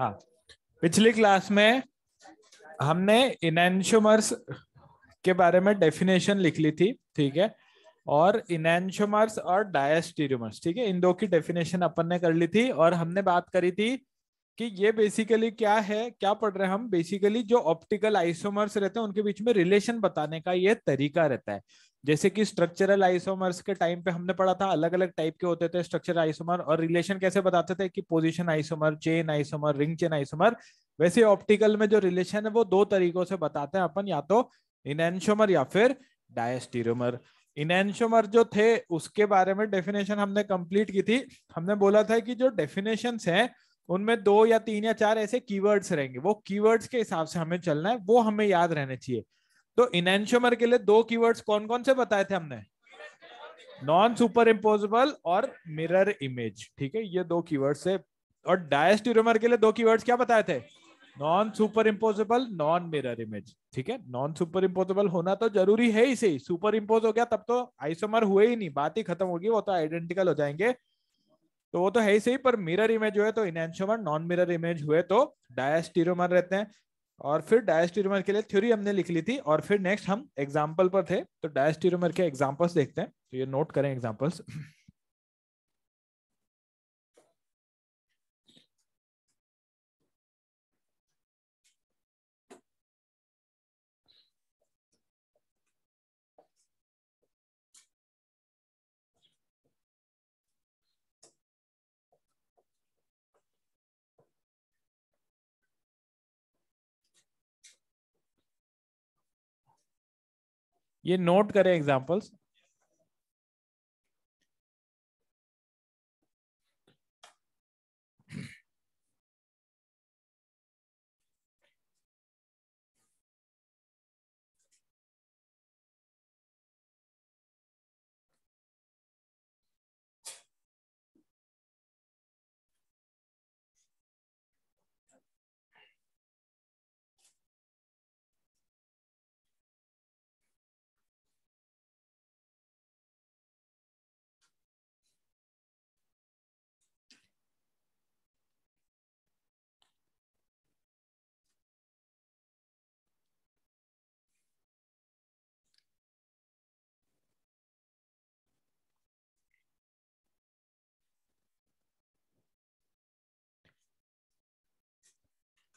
हाँ पिछली क्लास में हमने इनशोमर्स के बारे में डेफिनेशन लिख ली थी ठीक है और इनशोमर्स और डायस्टीरियोमर्स ठीक है इन दो की डेफिनेशन अपन ने कर ली थी और हमने बात करी थी कि ये बेसिकली क्या है क्या पढ़ रहे हैं हम बेसिकली जो ऑप्टिकल आइसोमर्स रहते हैं उनके बीच में रिलेशन बताने का ये तरीका रहता है जैसे कि स्ट्रक्चरल आइसोमर्स के टाइम पे हमने पढ़ा था अलग अलग टाइप के होते थे स्ट्रक्चरल आइसोमर और रिलेशन कैसे बताते थे कि position isomer chain isomer ring chain isomer वैसे ऑप्टिकल में जो रिलेशन है वो दो तरीकों से बताते हैं अपन या तो इनशोमर या फिर डायस्टीरोमर इनशोमर जो थे उसके बारे में डेफिनेशन हमने कंप्लीट की थी हमने बोला था कि जो डेफिनेशन है उनमें दो या तीन या चार ऐसे कीवर्ड्स रहेंगे वो कीवर्ड्स के हिसाब से हमें चलना है वो हमें याद रहने चाहिए तो इनशियोमर के लिए दो कीवर्ड्स कौन कौन से बताए थे हमने नॉन सुपर इम्पोजिबल और मिरर इमेज ठीक है ये दो कीवर्ड्स से और डायस्ट्यूरोमर के लिए दो कीवर्ड्स क्या बताए थे non super imposable non mirror image ठीक है नॉन सुपर इम्पोजिबल होना तो जरूरी है ही सही सुपर इम्पोज हो गया तब तो आइसोमर हुए ही नहीं बात ही खत्म होगी वो तो आइडेंटिकल हो जाएंगे तो वो तो है ही सही पर तो मिरर इमेज हुए तो इनशियोमर नॉन मिरर इमेज हुए तो डायस्टीरोमर रहते हैं और फिर डायस्टीरोमर के लिए थ्योरी हमने लिख ली थी और फिर नेक्स्ट हम एग्जाम्पल पर थे तो डायस्टीरोमर के एग्जाम्पल्स देखते हैं तो ये नोट करें एग्जाम्पल्स ये नोट करें एग्जाम्पल्स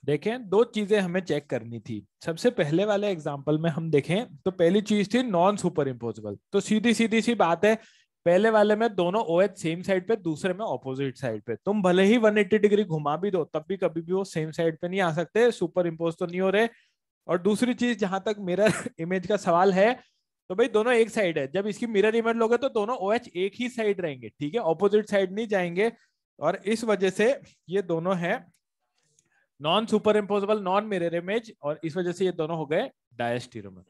देखें दो चीजें हमें चेक करनी थी सबसे पहले वाले एग्जाम्पल में हम देखें तो पहली चीज थी नॉन सुपर इम्पोजिबल तो सीधी सीधी सी बात है पहले वाले में दोनों ओ एच सेम साइड पे दूसरे में ऑपोजिट साइड पे तुम भले ही 180 डिग्री घुमा भी दो तब भी कभी भी वो सेम साइड पे नहीं आ सकते सुपर इम्पोज तो नहीं हो रहे और दूसरी चीज जहां तक मिरर इमेज का सवाल है तो भाई दोनों एक साइड है जब इसकी मिरर इमेज लोगे तो दोनों ओ OH एक ही साइड रहेंगे ठीक है ऑपोजिट साइड नहीं जाएंगे और इस वजह से ये दोनों है non super imposable non mirror image और इस वजह से ये दोनों हो गए डायस्टीरोमर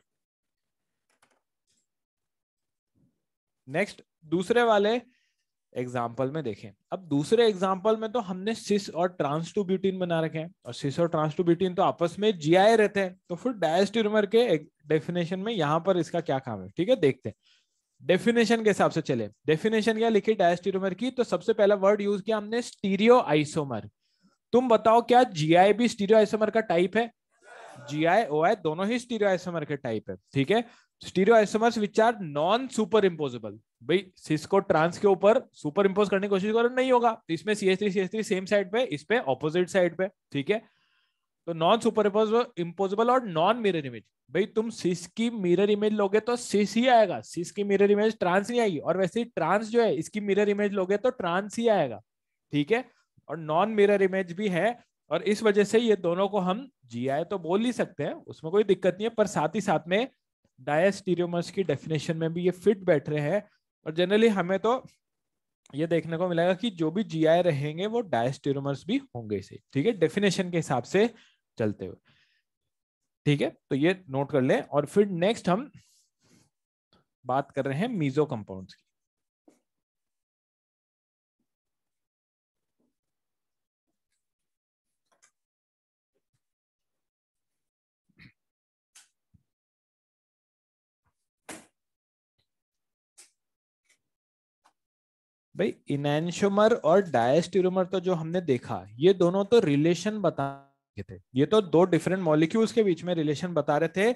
नेक्स्ट दूसरे वाले एग्जाम्पल में देखें अब दूसरे एग्जाम्पल में तो हमने सिस और ट्रांस टू ब्यूटीन बना रखे हैं और सिस और ट्रांस टू ब्यूटीन तो आपस में जीआई रहते हैं तो फिर डायस्टीरोमर के डेफिनेशन में यहां पर इसका क्या काम है ठीक है देखते हैं डेफिनेशन के हिसाब से चले डेफिनेशन क्या लिखी डायस्टीरोमर की तो सबसे पहला वर्ड यूज किया हमने स्टीरियो आइसोमर तुम बताओ क्या जी आई भी आइसोमर का टाइप है जी आई ओ आई दोनों ही आइसोमर के टाइप है ठीक है isomers which are non super imposable भाई सिस्को ट्रांस के ऊपर सुपर इम्पोज करने की कोशिश करो नहीं होगा तो इसमें C S three C S three same side पे इस पे ऑपोजिट साइड पे ठीक है तो नॉन सुपर इम्पोजेबल और नॉन मिरर इमेज भाई तुम सिस की मिरर इमेज लोगे तो सिस ही आएगा सिस की मिरर इमेज ट्रांस नहीं आएगी और वैसे ही ट्रांस जो है इसकी मिरर इमेज लोगे तो ट्रांस ही आएगा ठीक है और नॉन मिरर इमेज भी है और इस वजह से ये दोनों को हम जी आई तो बोल ही सकते हैं उसमें कोई दिक्कत नहीं है पर साथ ही साथ में डायस्टीरियोमर्स की डेफिनेशन में भी ये फिट बैठ रहे हैं और जनरली हमें तो ये देखने को मिलेगा कि जो भी जी आई रहेंगे वो डायस्टीरियोमर्स भी होंगे इसे ठीक है डेफिनेशन के हिसाब से चलते हुए ठीक है तो ये नोट कर लें और फिर नेक्स्ट हम बात कर रहे हैं मीजो कंपाउंड्स भाई इनैंशोमर और डायस्टिरोमर तो जो हमने देखा ये दोनों तो रिलेशन बता रहे थे ये तो दो डिफरेंट मॉलिक्यूल्स के बीच में रिलेशन बता रहे थे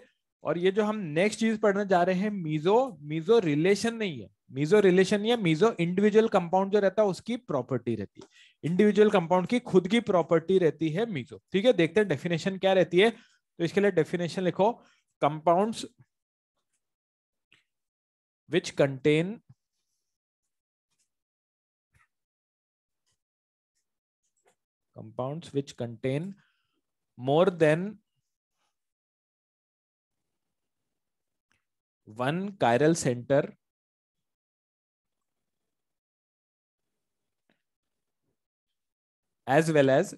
और ये जो हम नेक्स्ट चीज पढ़ने जा रहे हैं मीजो मीजो रिलेशन नहीं है मीजो रिलेशन नहीं है मीजो इंडिविजुअल कंपाउंड जो रहता है उसकी प्रॉपर्टी रहती है इंडिविजुअल कंपाउंड की खुद की प्रॉपर्टी रहती है मीजो ठीक है देखते हैं डेफिनेशन क्या रहती है तो इसके लिए डेफिनेशन लिखो compounds which contain compounds which contain more than one chiral center as well as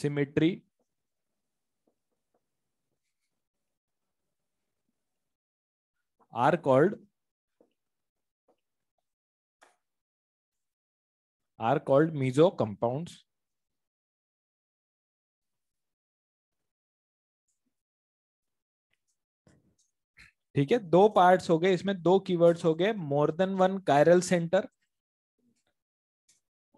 symmetry are called are called meso compounds ठीक है दो पार्ट्स हो गए इसमें दो कीवर्ड्स हो गए more than one chiral centre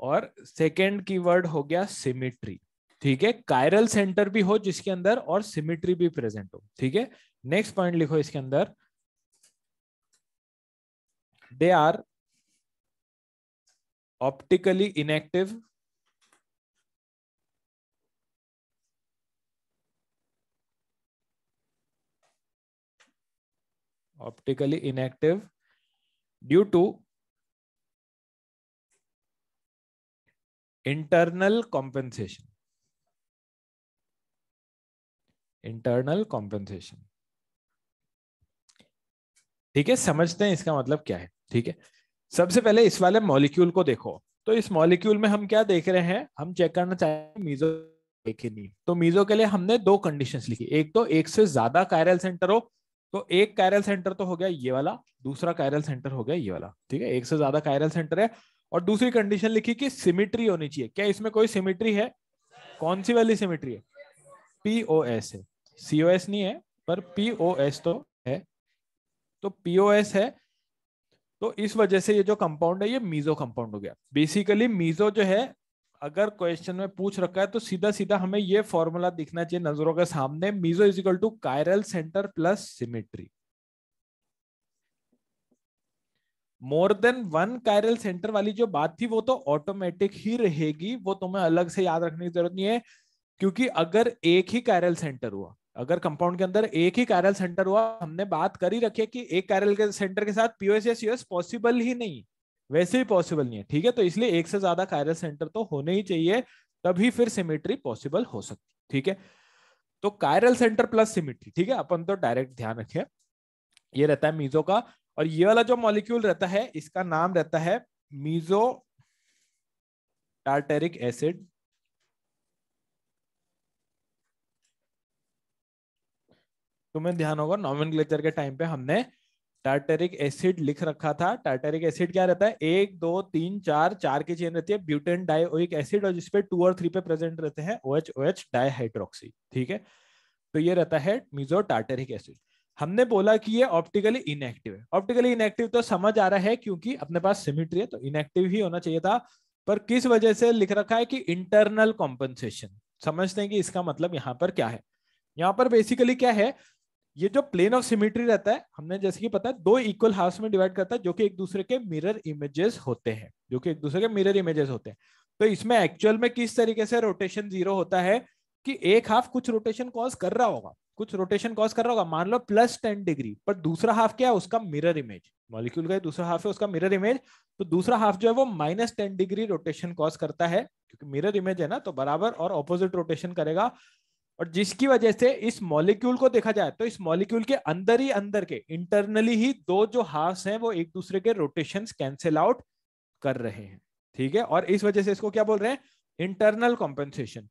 और सेकेंड कीवर्ड हो गया सिमिट्री ठीक है कायरल सेंटर भी हो जिसके अंदर और सिमिट्री भी प्रेजेंट हो ठीक है नेक्स्ट पॉइंट लिखो इसके अंदर they are optically inactive optically inactive due to internal compensation internal compensation ठीक है समझते हैं इसका मतलब क्या है ठीक है सबसे पहले इस वाले मॉलिक्यूल को देखो तो इस मॉलिक्यूल में हम क्या देख रहे हैं हम चेक करना चाहेंगे मीजो के नहीं तो मीजो के लिए हमने दो कंडीशन लिखी एक तो एक से ज्यादा कायरल सेंटर हो तो एक कायरल सेंटर तो हो गया ये वाला दूसरा कायरल सेंटर हो गया ये वाला ठीक है एक से ज्यादा कायरल सेंटर है और दूसरी कंडीशन लिखी कि सिमिट्री होनी चाहिए क्या इसमें कोई सिमिट्री है कौन सी वाली सिमिट्री है पीओएस है सीओएस नहीं है पर पीओएस तो है तो पीओएस है तो इस वजह से ये जो कंपाउंड है ये मीजो कंपाउंड हो गया बेसिकली मीजो जो है अगर क्वेश्चन में पूछ रखा है तो सीधा सीधा हमें ये फॉर्मूला दिखना चाहिए नजरों के सामने meso is equal to chiral centre plus symmetry more than one chiral centre वाली जो बात थी वो तो ऑटोमेटिक ही रहेगी वो तुम्हें अलग से याद रखने की जरूरत नहीं है क्योंकि अगर एक ही कायरल सेंटर हुआ अगर कंपाउंड के अंदर एक ही कैरल सेंटर हुआ हमने बात कर ही रखी है कि एक कैरल के सेंटर के साथ पीओएस या सीओएस पॉसिबल ही नहीं वैसे ही पॉसिबल नहीं है ठीक है तो इसलिए एक से ज्यादा कैरल सेंटर तो होने ही चाहिए तभी फिर सिमेट्री पॉसिबल हो सकती है ठीक है तो कायरल सेंटर प्लस सिमेट्री ठीक है अपन तो डायरेक्ट ध्यान रखें ये रहता है मीजो का और ये वाला जो मॉलिक्यूल रहता है इसका नाम रहता है मीजो टार्टेरिक एसिड तुम्हें ध्यान होगा नॉमिन के टाइम पे हमने टार्टेरिक एसिड लिख रखा था टार्टेरिक एसिड क्या रहता है एक दो तीन चार चार की चेन रहती है ब्यूटेन डाइओइक एसिड और जिसपे टू और थ्री पे प्रेजेंट रहते हैं O H O H dihydroxy ठीक है तो ये रहता है मिजो टार्टेरिक एसिड हमने बोला कि ये ऑप्टिकली इनएक्टिव है ऑप्टिकली इनएक्टिव तो समझ आ रहा है क्योंकि अपने पास सिमिट्री है तो इनएक्टिव ही होना चाहिए था पर किस वजह से लिख रखा है कि इंटरनल कॉम्पनसेशन समझते हैं कि इसका मतलब यहाँ पर क्या है यहाँ पर बेसिकली क्या है ये जो प्लेन ऑफ सिमेट्री रहता है हमने जैसे कि पता है दो इक्वल हाफ में डिवाइड करता है जो कि एक दूसरे के मिरर इमेजेस होते हैं जो कि एक दूसरे के मिरर इमेजेस होते हैं तो इसमें एक्चुअल में किस तरीके से रोटेशन जीरो होता है कि एक हाफ कुछ रोटेशन कॉज कर रहा होगा कुछ रोटेशन कॉज कर रहा होगा मान लो प्लस टेन डिग्री पर दूसरा हाफ क्या है उसका मिरर इमेज मॉलिक्यूल का दूसरा हाफ है उसका मिरर इमेज तो दूसरा हाफ जो है वो minus ten degree rotation cause करता है क्योंकि मिरर इमेज है ना तो बराबर और ऑपोजिट रोटेशन करेगा और जिसकी वजह से इस मॉलिक्यूल को देखा जाए तो इस मॉलिक्यूल के अंदर ही अंदर के इंटरनली ही दो जो हाफ हैं वो एक दूसरे के रोटेशन कैंसिल आउट कर रहे हैं ठीक है और इस वजह से इसको क्या बोल रहे हैं इंटरनल कॉम्पेंसेशन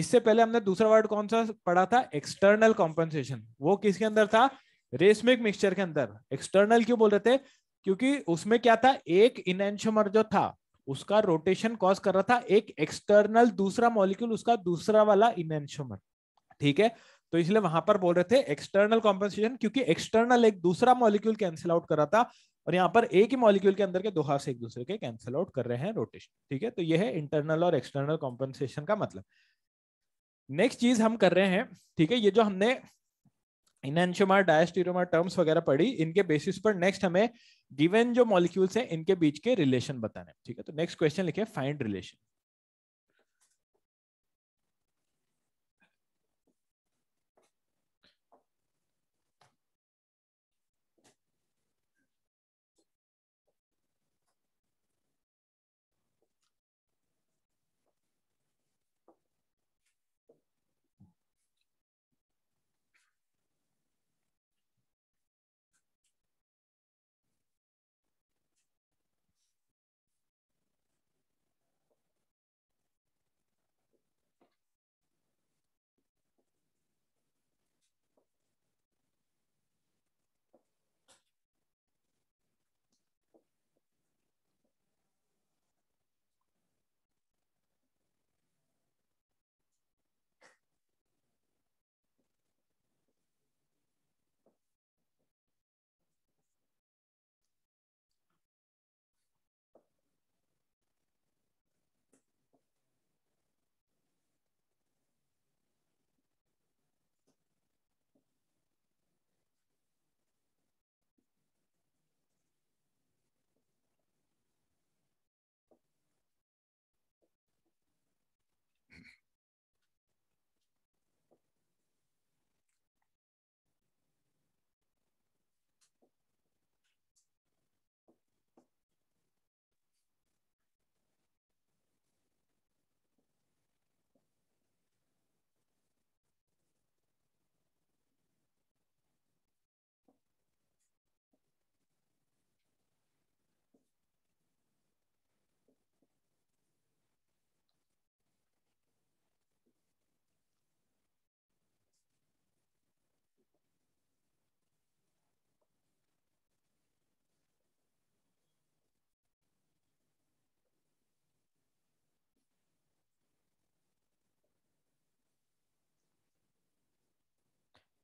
इससे पहले हमने दूसरा वर्ड कौन सा पढ़ा था एक्सटर्नल कॉम्पेंसेशन वो किसके अंदर था रेसमिक मिक्सचर के अंदर एक्सटर्नल क्यों बोल रहे थे क्योंकि उसमें क्या था एक इनशमर जो था उसका रोटेशन कॉज कर रहा था एक एक्सटर्नल दूसरा मॉलिक्यूल उसका दूसरा वाला इनशमर ठीक है तो इसलिए वहां पर बोल रहे थे एक्सटर्नल कॉम्पेंसेशन क्योंकि एक्सटर्नल एक दूसरा मॉलिक्यूल कैंसिल आउट कर रहा था और यहाँ पर एक ही मॉलिक्यूल के अंदर के दो हाफ एक दूसरे के कैंसिल आउट कर रहे हैं रोटेशन ठीक है तो यह है इंटरनल और एक्सटर्नल कॉम्पेंसेशन का मतलब नेक्स्ट चीज हम कर रहे हैं ठीक है ये जो हमने इनशोमार डायस्टीरोमार टर्म्स वगैरह पढ़ी इनके बेसिस पर नेक्स्ट हमें गिवन जो मॉलिक्यूल्स हैं इनके बीच के रिलेशन बताने ठीक है तो नेक्स्ट क्वेश्चन लिखे फाइंड रिलेशन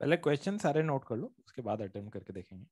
पहले क्वेश्चन सारे नोट कर लो उसके बाद अटेम्प्ट करके देखेंगे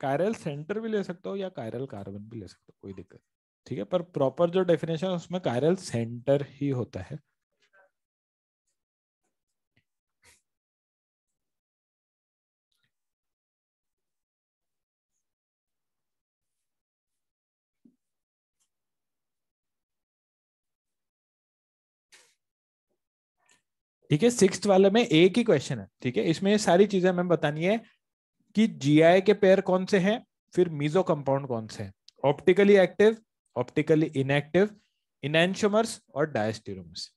कायरल सेंटर भी ले सकते हो या कायरल कार्बन भी ले सकते हो कोई दिक्कत ठीक है पर प्रॉपर जो डेफिनेशन उसमें कायरल सेंटर ही होता है ठीक है सिक्स वाले में एक ही क्वेश्चन है ठीक है इसमें ये सारी चीजें हमें बतानी है कि जीआई के पेयर कौन से हैं फिर मीजो कंपाउंड कौन से हैं optically active optically inactive enantiomers और डायस्टिरोमर्स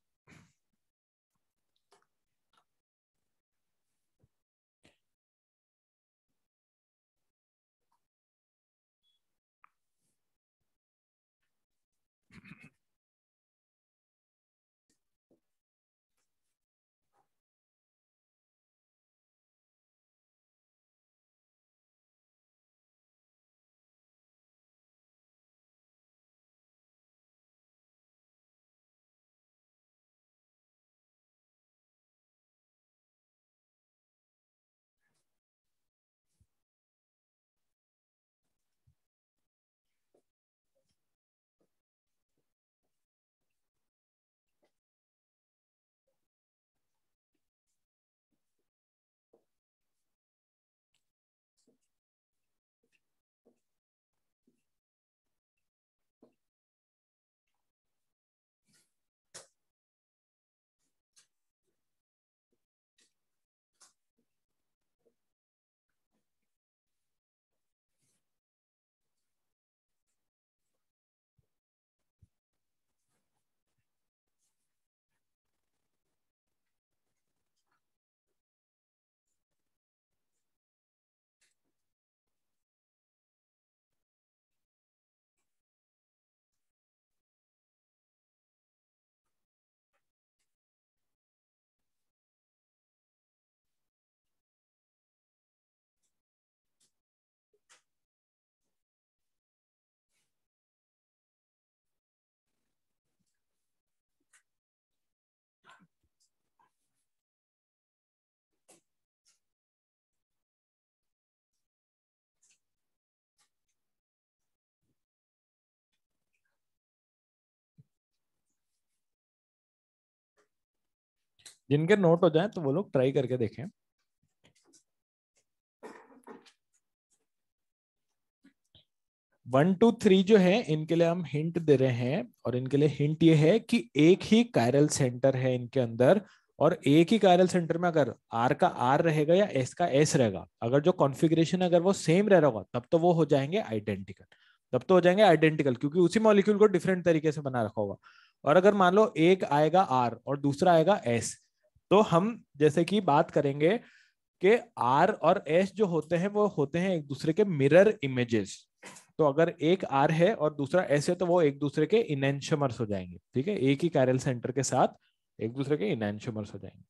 जिनके नोट हो जाए तो वो लोग ट्राई करके देखें वन टू थ्री जो है इनके लिए हम हिंट दे रहे हैं और इनके लिए हिंट ये है कि एक ही कायरल सेंटर है इनके अंदर और एक ही कायरल सेंटर में अगर आर का आर रहेगा या एस का एस रहेगा अगर जो कॉन्फिग्रेशन अगर वो सेम रह रहा होगा तब तो वो हो जाएंगे आइडेंटिकल तब तो हो जाएंगे आइडेंटिकल क्योंकि उसी मॉलिक्यूल को डिफरेंट तरीके से बना रखा होगा और अगर मान लो एक आएगा आर और दूसरा आएगा एस तो हम जैसे कि बात करेंगे कि आर और एस जो होते हैं वो होते हैं एक दूसरे के मिरर इमेजेस तो अगर एक आर है और दूसरा एस है तो वो एक दूसरे के इनेंशमर्स हो जाएंगे ठीक है एक ही कैरल सेंटर के साथ एक दूसरे के इनेंशमर्स हो जाएंगे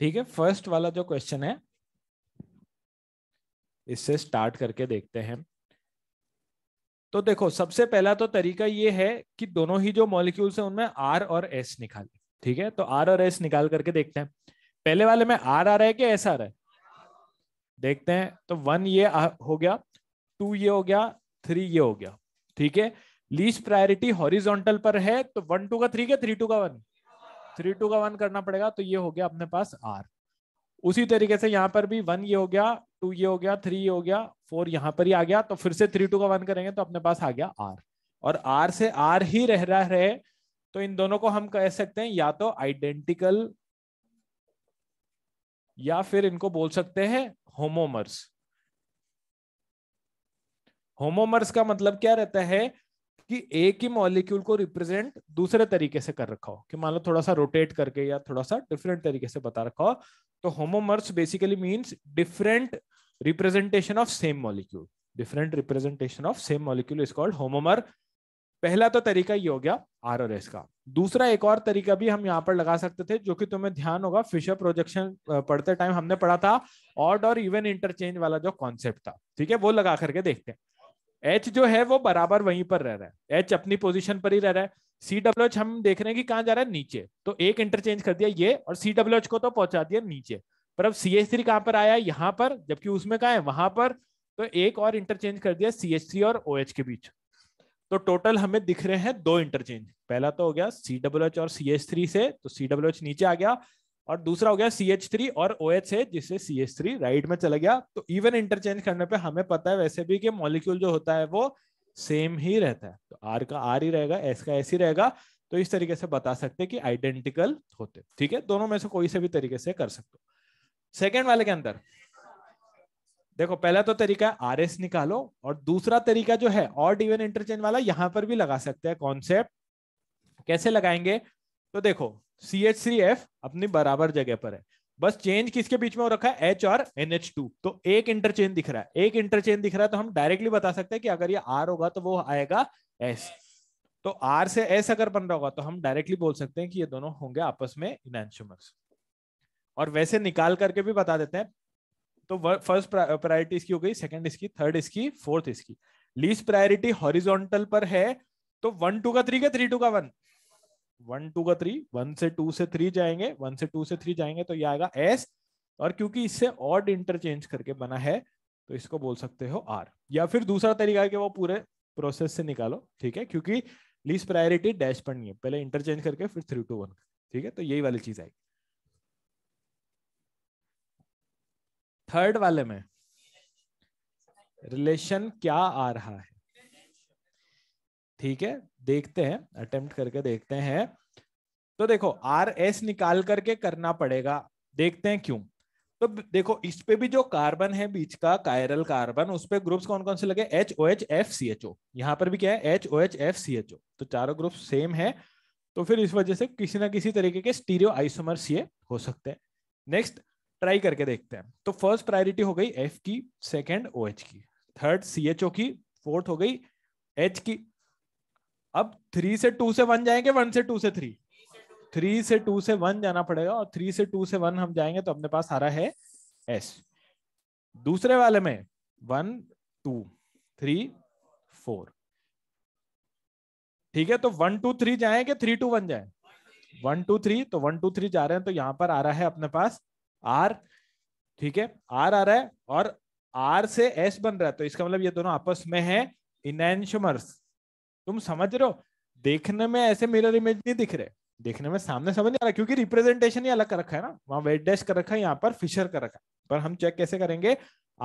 ठीक है फर्स्ट वाला जो क्वेश्चन है इससे स्टार्ट करके देखते हैं तो देखो सबसे पहला तो तरीका ये है कि दोनों ही जो मॉलिक्यूल्स हैं उनमें आर और एस निकाल ठीक है तो आर और एस निकाल करके देखते हैं पहले वाले में आर आ रहा है कि एस आ रहा है देखते हैं तो वन ये हो गया टू ये हो गया थ्री ये हो गया ठीक है लीस्ट प्रायोरिटी हॉरिजोंटल पर है तो वन टू का थ्री क्या थ्री टू का वन थ्री टू का वन करना पड़ेगा तो ये हो गया अपने पास आर उसी तरीके से यहाँ पर भी वन ये हो गया टू ये हो गया थ्री ये हो गया फोर यहाँ पर ही आ गया तो फिर से थ्री टू का वन करेंगे तो अपने पास आ गया आर और आर से आर ही रह रहा है तो इन दोनों को हम कह सकते हैं या तो आइडेंटिकल या फिर इनको बोल सकते हैं होमोमर्स होमोमर्स का मतलब क्या रहता है कि एक ही मॉलिक्यूल को रिप्रेजेंट दूसरे तरीके से कर रखा हो कि मान लो थोड़ा सा रोटेट करके या थोड़ा सा डिफरेंट तरीके से बता रखा हो तो homomers basically means different representation of same molecule different representation of same molecule is called homomer पहला तो तरीका ये हो गया आर और एस का दूसरा एक और तरीका भी हम यहाँ पर लगा सकते थे जो कि तुम्हें ध्यान होगा फिशर प्रोजेक्शन पढ़ते टाइम हमने पढ़ा था ऑड और इवन इंटरचेंज वाला जो कॉन्सेप्ट था ठीक है वो लगा करके देखते हैं एच जो है वो बराबर वहीं पर रह रहा है एच अपनी पोजीशन पर ही रह रहा है सी डब्ल्यू एच हम देख रहे हैं कि कहाँ जा रहा है नीचे तो एक इंटरचेंज कर दिया ये और सी डब्ल्यू एच को तो पहुंचा दिया नीचे पर अब सी एच थ्री कहाँ पर आया यहाँ पर जबकि उसमें कहा है वहां पर तो एक और इंटरचेंज कर दिया सी एच थ्री और ओ एच के बीच तो टोटल हमें दिख रहे हैं दो इंटरचेंज पहला तो हो गया सी डब्ल्यू एच और सी एच थ्री से तो सी डब्ल्यू एच नीचे आ गया और दूसरा हो गया सी एच थ्री और ओ एच है जिससे सी एच थ्री राइट में चला गया तो इवन इंटरचेंज करने पे हमें पता है वैसे भी कि मॉलिक्यूल जो होता है वो सेम ही रहता है तो आर का आर ही रहेगा एस का एस ही रहेगा तो इस तरीके से बता सकते कि आइडेंटिकल होते ठीक है दोनों में से कोई से भी तरीके से कर सकते हो सेकेंड वाले के अंदर देखो पहला तो तरीका है आर एस निकालो और दूसरा तरीका जो है और इवन इंटरचेंज वाला यहां पर भी लगा सकते हैं कॉन्सेप्ट कैसे लगाएंगे तो देखो सी एच सी एफ अपनी बराबर जगह पर है बस चेंज किसके बीच में हो रखा है एच और एन एच टू तो एक इंटरचेंज दिख रहा है एक इंटरचेंज दिख रहा है तो हम डायरेक्टली बता सकते हैं कि अगर ये आर होगा तो वो आएगा एस तो आर से एस अगर बन रहा होगा तो हम डायरेक्टली बोल सकते हैं कि ये दोनों होंगे आपस में इनशुमर्स और वैसे निकाल करके भी बता देते हैं तो फर्स्ट प्रायोरिटी इसकी हो गई सेकंड इसकी थर्ड इसकी फोर्थ इसकी लीस्ट प्रायोरिटी हॉरिजॉन्टल पर है तो वन टू का थ्री का थ्री टू का वन वन टू का थ्री वन से टू से थ्री जाएंगे वन से टू से थ्री जाएंगे तो ये आएगा एस और क्योंकि इससे ऑड इंटरचेंज करके बना है तो इसको बोल सकते हो आर या फिर दूसरा तरीका है कि वो पूरे प्रोसेस से निकालो ठीक है क्योंकि लीस्ट प्रायोरिटी डैश पर नहीं है पहले इंटरचेंज करके फिर थ्री टू वन ठीक है तो यही वाली चीज आएगी थर्ड वाले में रिलेशन क्या आ रहा है ठीक है देखते हैं अटेम्प्ट करके देखते हैं तो देखो आर एस निकाल करके करना पड़ेगा देखते हैं क्यों तो देखो इस पे भी जो कार्बन है बीच का कायरल कार्बन उस पे ग्रुप्स कौन कौन से लगे H O H F C H O यहाँ पर भी क्या है H O H F C H O तो चारों ग्रुप सेम है तो फिर इस वजह से किसी ना किसी तरीके के स्टीरियो आइसोमर्स ये हो सकते हैं नेक्स्ट ट्राई करके देखते हैं तो फर्स्ट प्रायोरिटी हो गई एफ की सेकेंड ओ OH एच की थर्ड सी एच ओ की फोर्थ हो गई एच की अब थ्री से टू से वन जाएंगे वन से टू से थ्री थ्री से टू से वन जाना पड़ेगा और थ्री से टू से वन हम जाएंगे तो अपने पास आ रहा है एस दूसरे वाले में वन टू थ्री फोर ठीक है तो वन टू थ्री जाएंगे थ्री टू वन जाए वन टू थ्री तो वन टू थ्री जा रहे हैं तो यहां पर आ रहा है अपने पास आर ठीक है आर आ रहा है और आर से एस बन रहा है तो इसका मतलब ये दोनों आपस में है इनशमर्स तुम समझ रहे हो देखने में ऐसे मिरर इमेज नहीं दिख रहे देखने में सामने समझ नहीं आ रहा क्योंकि रिप्रेजेंटेशन ही अलग कर रखा है ना वहां वेट डैश कर रखा है यहाँ पर फिशर कर रखा है पर हम चेक कैसे करेंगे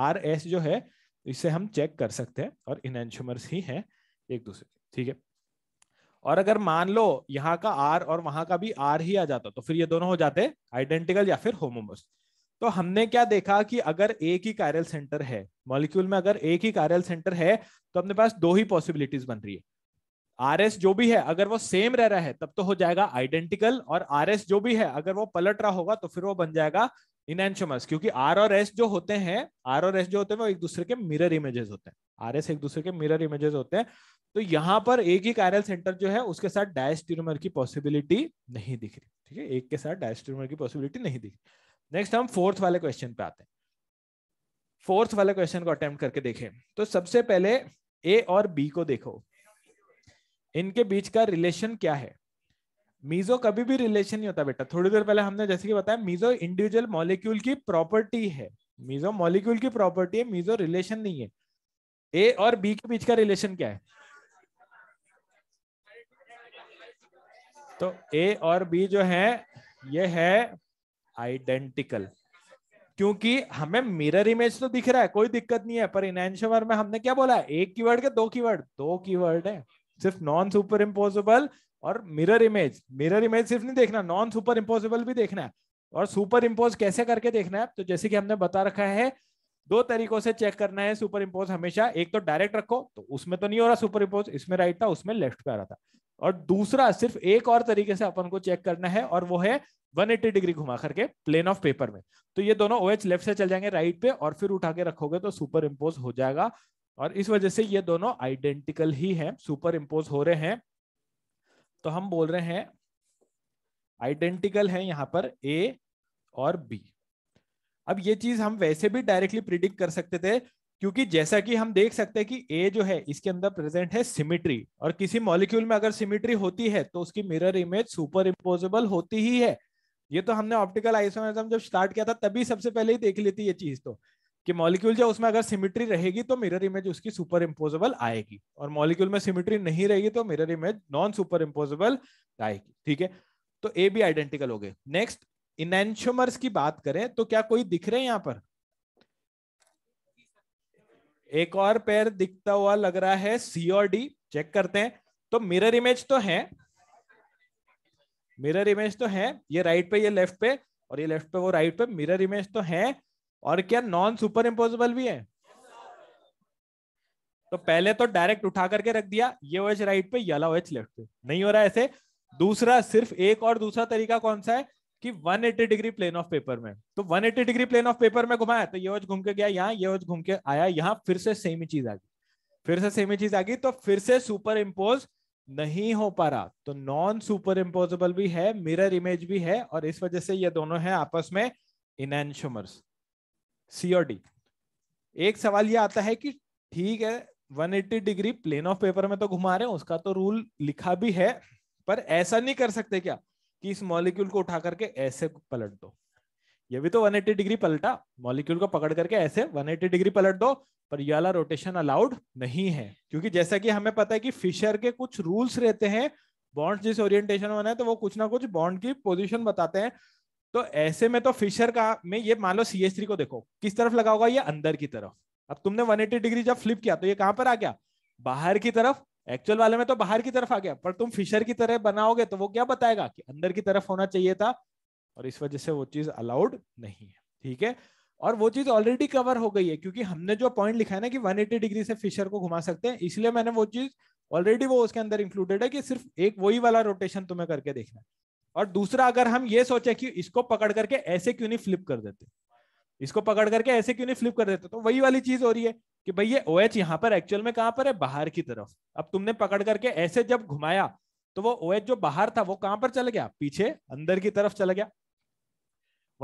आर एस जो है इसे हम चेक कर सकते हैं और इन ही है एक दूसरे ठीक है और अगर मान लो यहाँ का आर और वहां का भी आर ही आ जाता तो फिर ये दोनों हो जाते आइडेंटिकल या फिर होमोमर्स तो हमने क्या देखा कि अगर एक ही कायरल सेंटर है मॉलिक्यूल में अगर एक ही कायरल सेंटर है तो अपने पास दो ही पॉसिबिलिटीज बन रही है आर एस जो भी है अगर वो सेम रह रहा है तब तो हो जाएगा आइडेंटिकल और आर एस जो भी है अगर वो पलट रहा होगा तो फिर वो बन जाएगा इनएंशोमस क्योंकि आर और एस जो होते हैं आर और एस जो होते हैं वो एक दूसरे के मिरर इमेजेस होते हैं आर एस एक दूसरे के मिरर इमेजेस होते हैं तो यहाँ पर एक ही कायरल सेंटर जो है उसके साथ डायस ट्यूमर की पॉसिबिलिटी नहीं दिख रही ठीक है एक के साथ डायस ट्यूमर की पॉसिबिलिटी नहीं दिख रही नेक्स्ट हम फोर्थ वाले क्वेश्चन पे आते हैं फोर्थ वाले क्वेश्चन को अटेम्प्ट करके देखें तो सबसे पहले ए और बी को देखो इनके बीच का रिलेशन क्या है मीजो कभी भी रिलेशन नहीं होता बेटा थोड़ी देर पहले हमने जैसे कि बताया मीजो इंडिविजुअल मॉलिक्यूल की प्रॉपर्टी है मीजो मॉलिक्यूल की प्रॉपर्टी है मीजो रिलेशन नहीं है ए और बी के बीच का रिलेशन क्या है तो ए और बी जो है ये है आइडेंटिकल क्योंकि हमें मिरर इमेज तो दिख रहा है कोई दिक्कत नहीं है पर इनशर में हमने क्या बोला एक कीवर्ड के दो कीवर्ड दो कीवर्ड है सिर्फ नॉन सुपर इम्पोजिबल और मिरर इमेज मिरर इमेज सिर्फ नहीं देखना नॉन सुपर इम्पोजिबल भी देखना है और सुपर इम्पोज कैसे करके देखना है तो जैसे कि हमने बता रखा है दो तरीकों से चेक करना है सुपर इम्पोज हमेशा एक तो डायरेक्ट रखो तो उसमें तो नहीं हो रहा सुपर इम्पोज इसमें राइट था उसमें लेफ्ट पे आ रहा था और दूसरा सिर्फ एक और तरीके से अपन को चेक करना है और वो है 180 डिग्री घुमा करके प्लेन ऑफ पेपर में तो ये दोनों ओ OH लेफ्ट से चल जाएंगे राइट पे और फिर उठा के रखोगे तो सुपर इम्पोज हो जाएगा और इस वजह से ये दोनों आइडेंटिकल ही हैं सुपर इम्पोज हो रहे हैं तो हम बोल रहे हैं आइडेंटिकल है यहाँ पर ए और बी अब ये चीज हम वैसे भी डायरेक्टली प्रिडिक्ट कर सकते थे क्योंकि जैसा कि हम देख सकते हैं कि ए जो है इसके अंदर प्रेजेंट है सिमिट्री और किसी मॉलिक्यूल में अगर सिमिट्री होती है तो उसकी मिरर इमेज सुपर इम्पोजेबल होती ही है ये तो हमने ऑप्टिकल आइसोमेरिज्म जब स्टार्ट किया था तभी सबसे पहले ही देख ली थी ये चीज तो कि मॉलिक्यूल जो उसमें अगर सिमिट्री रहेगी तो मिरर इमेज उसकी सुपर इम्पोजेबल आएगी और मॉलिक्यूल में सिमिट्री नहीं रहेगी तो mirror image non super imposable आएगी ठीक है तो ए भी आइडेंटिकल हो गए नेक्स्ट इनेंशोमर्स की बात करें तो क्या कोई दिख रहे हैं यहां पर एक और पैर दिखता हुआ लग रहा है सी और डी चेक करते हैं तो मिरर इमेज तो है मिरर इमेज तो है ये राइट पे ये लेफ्ट पे और ये लेफ्ट पे वो राइट पे मिरर इमेज तो है और क्या नॉन सुपर इम्पोजिबल भी है तो पहले तो डायरेक्ट उठा करके रख दिया ये ओएच OH राइट पे याला ओएच लेफ्ट पे नहीं हो रहा ऐसे दूसरा सिर्फ एक और दूसरा तरीका कौन सा है कि 180 डिग्री प्लेन ऑफ पेपर में तो 180 डिग्री प्लेन ऑफ पेपर में घुमाया तो ये ओएच OH घूम के गया यहाँ ये ओएच OH घूम के आया यहाँ फिर से सेम ही चीज आ गई फिर से सेम ही चीज आ गई तो फिर से सुपर इम्पोज नहीं हो पा रहा तो नॉन सुपर इम्पोजेबल भी है मिरर इमेज भी है और इस वजह से ये दोनों है आपस में इनशोमर्स सी और डी एक सवाल ये आता है कि ठीक है 180 डिग्री प्लेन ऑफ पेपर में तो घुमा रहे हैं उसका तो रूल लिखा भी है पर ऐसा नहीं कर सकते क्या कि इस मॉलिक्यूल को उठा करके ऐसे पलट दो ये भी तो 180 डिग्री पलटा मॉलिक्यूल को पकड़ करके ऐसे 180 डिग्री पलट दो पर ये वाला रोटेशन अलाउड नहीं है क्योंकि जैसा कि हमें पता है कि फिशर के कुछ रूल्स रहते हैं बॉन्ड जिस ओरिएंटेशन में है तो वो कुछ ना कुछ बॉन्ड की पोजीशन बताते हैं तो ऐसे में तो फिशर का में ये मान लो सी एस थ्री को देखो किस तरफ लगा होगा ये अंदर की तरफ अब तुमने 180 डिग्री जब फ्लिप किया तो ये कहां पर आ गया बाहर की तरफ एक्चुअल वाले में तो बाहर की तरफ आ गया पर तुम फिशर की तरह बनाओगे तो वो क्या बताएगा कि अंदर की तरफ होना चाहिए था और इस वजह से वो चीज अलाउड नहीं है ठीक है और वो चीज ऑलरेडी कवर हो गई है क्योंकि हमने जो पॉइंट लिखा है ना कि 180 डिग्री से फिशर को घुमा सकते हैं इसलिए मैंने वो चीज ऑलरेडी वो उसके अंदर इंक्लूडेड है कि सिर्फ एक वही वाला रोटेशन तुम्हें करके देखना और दूसरा अगर हम ये सोचे कि इसको पकड़ करके ऐसे क्यों नहीं फ्लिप कर देते इसको पकड़ करके ऐसे क्यों नहीं फ्लिप कर देते तो वही वाली चीज हो रही है कि भाई ये ओ एच यहाँ पर एक्चुअल में कहां पर है बाहर की तरफ अब तुमने पकड़ करके ऐसे जब घुमाया तो वो ओ जो बाहर था वो कहां पर चल गया पीछे अंदर की तरफ चला गया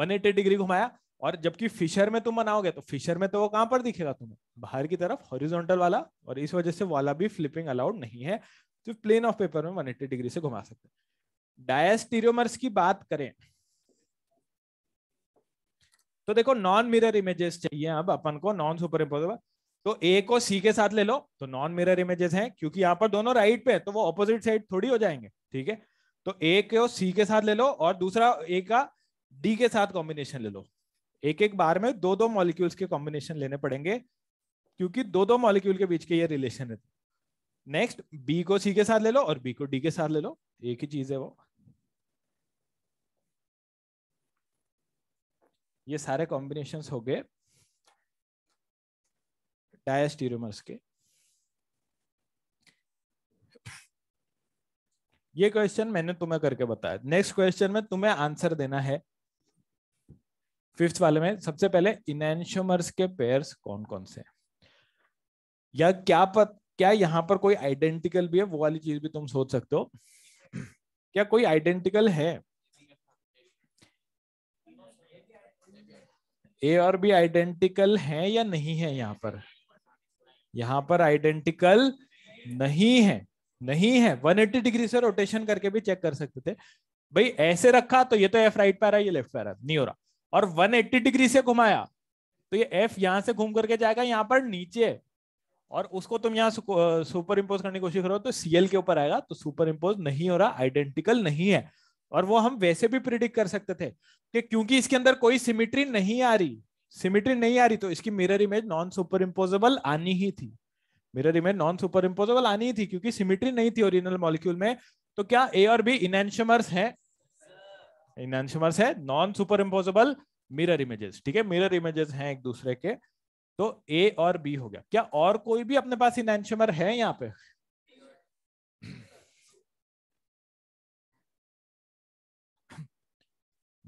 180 डिग्री घुमाया और जबकि फिशर में तुम बनाओगे तो फिशर में तो वो कहां पर दिखेगा तुम्हें बाहर की तरफ हॉरिजोंटल वाला और इस वजह से वाला भी फ्लिपिंग अलाउड नहीं है सिर्फ प्लेन ऑफ पेपर में 180 डिग्री से घुमा सकते डायस्टीरियोमर्स की बात करें तो देखो नॉन मिरर इमेजेस चाहिए अब अपन को नॉन सुपर इम्पोजेबल तो ए को सी के साथ ले लो तो नॉन मिरर इमेजेस हैं क्योंकि यहां पर दोनों राइट पे है तो वो ऑपोजिट साइड थोड़ी हो जाएंगे ठीक है तो ए को सी के साथ ले लो और दूसरा ए का डी के साथ कॉम्बिनेशन ले लो एक एक बार में दो दो मॉलिक्यूल्स के कॉम्बिनेशन लेने पड़ेंगे क्योंकि दो दो मॉलिक्यूल के बीच के ये रिलेशन है नेक्स्ट बी को सी के साथ ले लो और बी को डी के साथ ले लो एक ही चीज है वो ये सारे कॉम्बिनेशन हो गए डायस्टीरोमर्स के ये क्वेश्चन मैंने तुम्हें करके बताया नेक्स्ट क्वेश्चन में तुम्हें आंसर देना है फिफ्थ वाले में सबसे पहले इनशोमर्स के पेयर्स कौन कौन से या क्या पत, क्या यहां पर कोई आइडेंटिकल भी है वो वाली चीज भी तुम सोच सकते हो क्या कोई आइडेंटिकल है ए और बी आइडेंटिकल है या नहीं है यहाँ पर यहाँ पर आइडेंटिकल नहीं है नहीं है 180 डिग्री से रोटेशन करके भी चेक कर सकते थे भाई ऐसे रखा तो ये तो एफ राइट पैर है ये लेफ्ट पैर है नहीं हो रहा और 180 डिग्री से घुमाया तो ये एफ यहां से घूम करके जाएगा यहाँ पर नीचे और उसको तुम यहाँ सुपर इम्पोज करने की कोशिश करो तो सीएल के ऊपर आएगा तो सुपर इम्पोज नहीं हो रहा आइडेंटिकल नहीं है और वो हम वैसे भी प्रिडिक्ट कर सकते थे कि क्योंकि इसके अंदर कोई सिमिट्री नहीं आ रही सिमिट्री नहीं आ रही तो इसकी mirror image non super imposable आनी ही थी mirror image non super imposable आनी ही थी क्योंकि सिमिट्री नहीं थी ओरिजिनल मॉलिक्यूल में तो क्या ए और बी इनशमर्स है इनशमर्स है non super imposable mirror images ठीक है मिरर इमेजेस हैं एक दूसरे के तो ए और बी हो गया क्या और कोई भी अपने पास इनशमर है यहाँ पे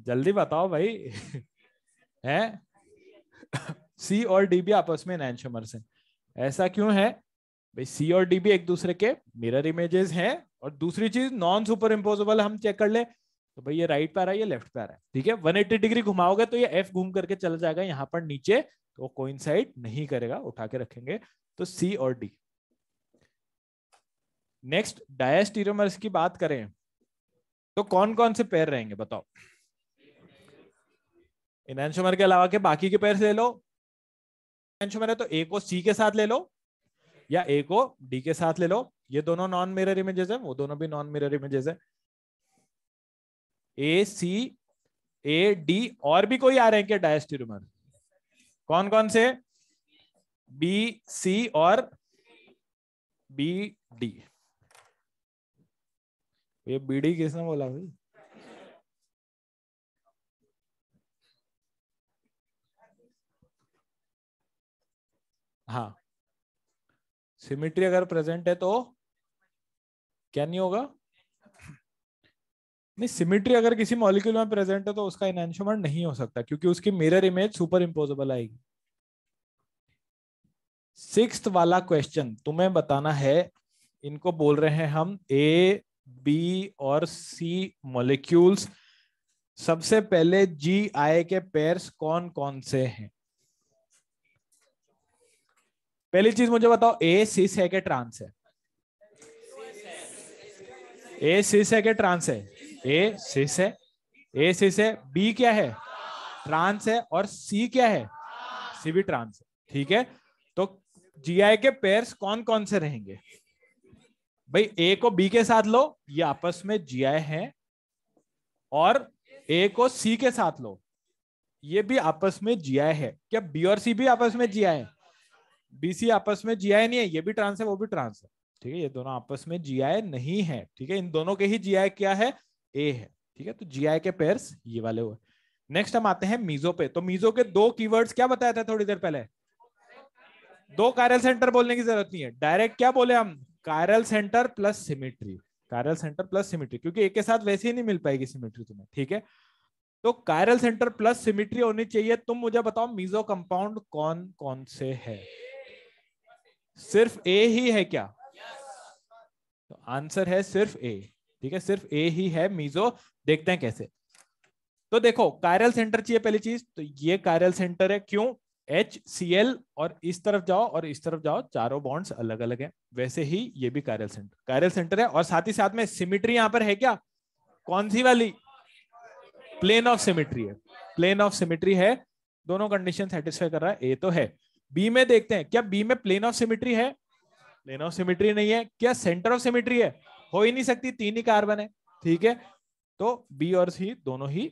जल्दी बताओ भाई है सी और डी भी आपस में इनशमर से ऐसा क्यों है भाई सी और डी भी एक दूसरे के मिरर इमेजेस हैं और दूसरी चीज नॉन सुपर इम्पोजेबल हम चेक कर ले तो भाई ये राइट पे आ रहा है ये लेफ्ट पे आ रहा है ठीक है 180 डिग्री घुमाओगे तो ये एफ घूम करके चला जाएगा यहाँ पर नीचे तो वो कोइंसाइड नहीं करेगा उठा के रखेंगे तो सी और डी नेक्स्ट डायस्टीरोमर्स की बात करें तो कौन कौन से पैर रहेंगे बताओ इनशोमर के अलावा के बाकी के पैर ले लो इनशोमर है तो ए को सी के साथ ले लो या ए को डी के साथ ले लो ये दोनों नॉन मिरर इमेजेस है वो दोनों भी नॉन मिरर इमेजेस है ए सी ए डी और भी कोई आ रहे हैं क्या डायस्टीरोमर कौन कौन से बी सी और बी डी ये बी डी किसने बोला भाई हाँ सिमिट्री अगर प्रेजेंट है तो क्या नहीं होगा नहीं सिमिट्री अगर किसी मॉलिक्यूल में प्रेजेंट है तो उसका इनैंशोमर नहीं हो सकता क्योंकि उसकी मिरर इमेज सुपर इम्पोजेबल आएगी सिक्स वाला क्वेश्चन तुम्हें बताना है इनको बोल रहे हैं हम ए बी और सी मॉलिक्यूल्स सबसे पहले जी आई के पेयर्स कौन कौन से हैं पहली चीज मुझे बताओ ए सी से के ट्रांस है ए सी से के ट्रांस है ए सिस है ए सिस है बी क्या है ट्रांस है और सी क्या है सी भी ट्रांस है ठीक है तो जीआई के पेयर्स कौन कौन से रहेंगे भाई ए को बी के साथ लो ये आपस में जीआई है और ए को सी के साथ लो ये भी आपस में जीआई है क्या बी और सी भी आपस में जीआई है बी सी आपस में जीआई नहीं है ये भी ट्रांस है वो भी ट्रांस है ठीक है ये दोनों आपस में जीआई नहीं है ठीक है इन दोनों के ही जीआई क्या है ए है ठीक है तो जीआई के पेयर ये वाले हुए नेक्स्ट हम आते हैं मीजो पे तो मीजो के दो कीवर्ड्स क्या बताया था थोड़ी देर पहले दो कायरल सेंटर बोलने की जरूरत नहीं है डायरेक्ट क्या बोले हम chiral centre plus symmetry chiral centre plus symmetry क्योंकि एक के साथ वैसे ही नहीं मिल पाएगी सिमेट्री तुम्हें ठीक है तो कायरल सेंटर प्लस सिमेट्री होनी चाहिए तुम मुझे बताओ मीजो कंपाउंड कौन कौन से है सिर्फ ए ही है क्या तो आंसर है सिर्फ ए ठीक है सिर्फ ए ही है मीजो देखते हैं कैसे तो देखो कायरल सेंटर चाहिए पहली चीज तो ये कायरल सेंटर है क्यों एच सी एल और इस तरफ जाओ और इस तरफ जाओ चारों बॉन्ड्स अलग अलग हैं वैसे ही ये भी कायरल सेंटर कायरल सेंटर है और साथ ही साथ में सिमिट्री यहां पर है क्या कौन सी वाली प्लेन ऑफ सिमिट्री है प्लेन ऑफ सिमिट्री है दोनों कंडीशन सेटिस्फाई कर रहा है ए तो है बी में देखते हैं क्या बी में प्लेन ऑफ सिमिट्री है प्लेन ऑफ सिमिट्री नहीं है क्या सेंटर ऑफ सिमिट्री है हो ही नहीं सकती तीन ही कार्बन है ठीक है तो बी और सी दोनों ही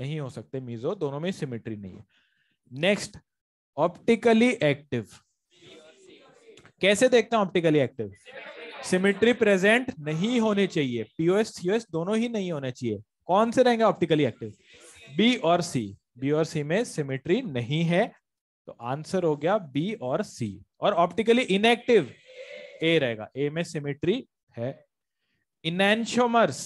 नहीं हो सकते मीजो दोनों में सिमेट्री नहीं है नेक्स्ट ऑप्टिकली एक्टिव कैसे देखते हैं ऑप्टिकली एक्टिव सिमेट्री प्रेजेंट नहीं होने चाहिए पीओएस सीओएस दोनों ही नहीं होने चाहिए कौन से रहेंगे ऑप्टिकली एक्टिव बी और सी बी और सी में सिमेट्री नहीं है तो आंसर हो गया बी और सी और ऑप्टिकली इनएक्टिव ए रहेगा ए में सिमेट्री है इनैंशोमर्स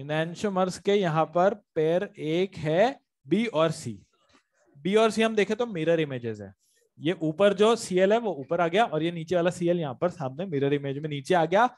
इनैंशोमर्स के यहां पर पेयर एक है बी और सी बी और सी हम देखे तो मिरर इमेजेस है ये ऊपर जो सीएल है वो ऊपर आ गया और ये नीचे वाला सीएल यहाँ पर सामने मिरर इमेज में नीचे आ गया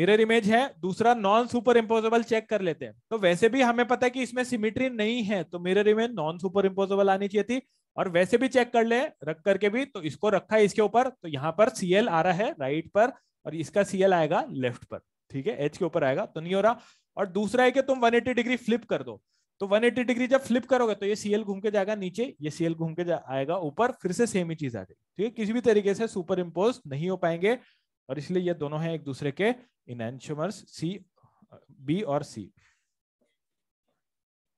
मिरर इमेज है दूसरा नॉन सुपर इम्पोजेबल चेक कर लेते हैं तो वैसे भी हमें पता है कि इसमें सिमिट्री नहीं है तो mirror image non super imposable आनी चाहिए थी और वैसे भी चेक कर ले रख करके भी तो इसको रखा है इसके ऊपर तो यहाँ पर सीएल आ रहा है राइट पर और इसका सीएल आएगा लेफ्ट पर ठीक है एच के ऊपर आएगा तो नहीं हो रहा और दूसरा है कि तुम 180 डिग्री फ्लिप कर दो तो 180 डिग्री जब फ्लिप करोगे तो ये सीएल घूम के जाएगा नीचे ये सीएल घूम के आएगा ऊपर फिर से सेम ही चीज आ जाएगी ठीक है किसी भी तरीके से सुपर इम्पोज नहीं हो पाएंगे और इसलिए ये दोनों है एक दूसरे के इनशमर्स सी बी और सी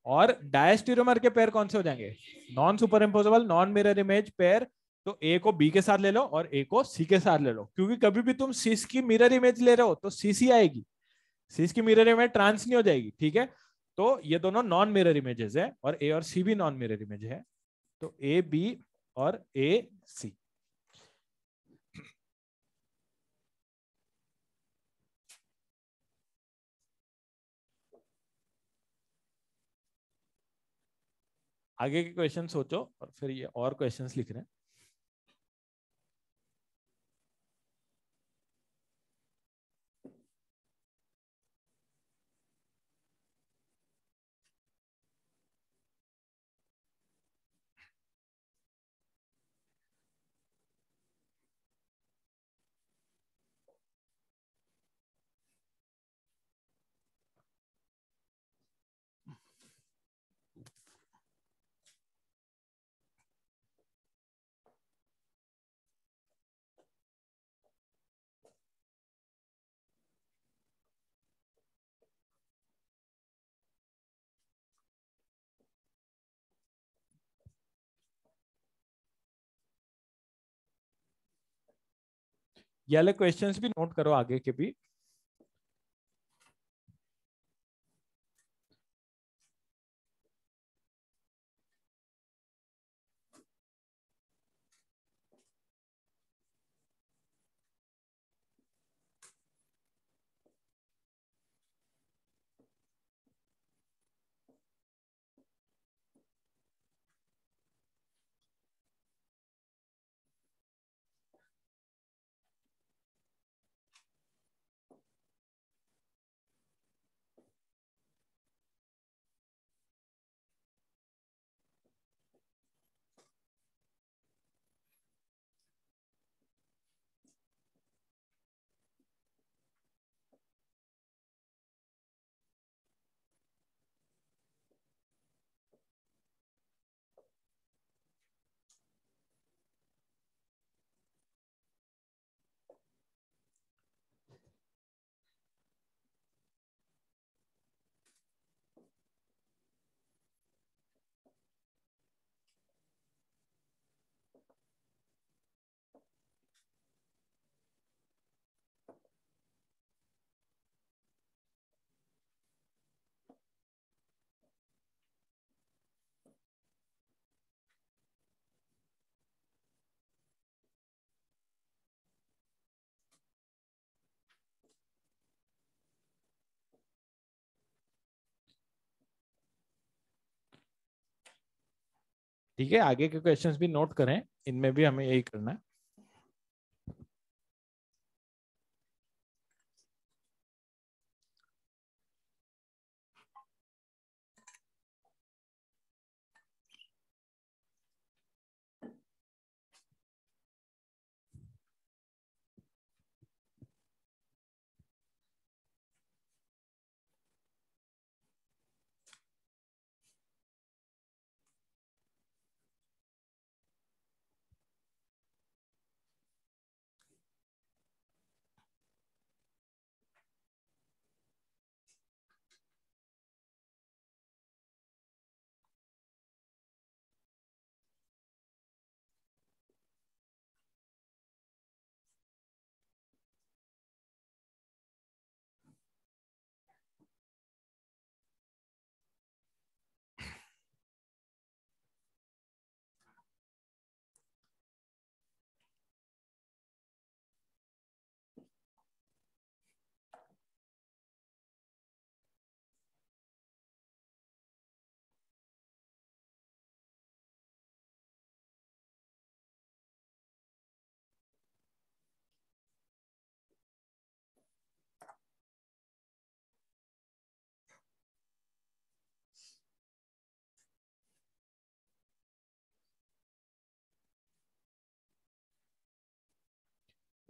और डायस्टीरोमर के पेयर कौन से हो जाएंगे non super imposable non mirror image pair तो ए को बी के साथ ले लो और ए को सी के साथ ले लो क्योंकि कभी भी तुम सीस की मिरर इमेज ले रहे हो तो सी सी आएगी सीस की मिरर इमेज ट्रांस नहीं हो जाएगी ठीक है तो ये दोनों नॉन मिरर इमेजेस है और ए और सी भी नॉन मिरर इमेज है तो ए बी और ए सी आगे के क्वेश्चन सोचो और फिर ये और क्वेश्चंस लिख रहे हैं ये वाले क्वेश्चन भी नोट करो आगे के भी ठीक है आगे के क्वेश्चंस भी नोट करें इनमें भी हमें यही करना है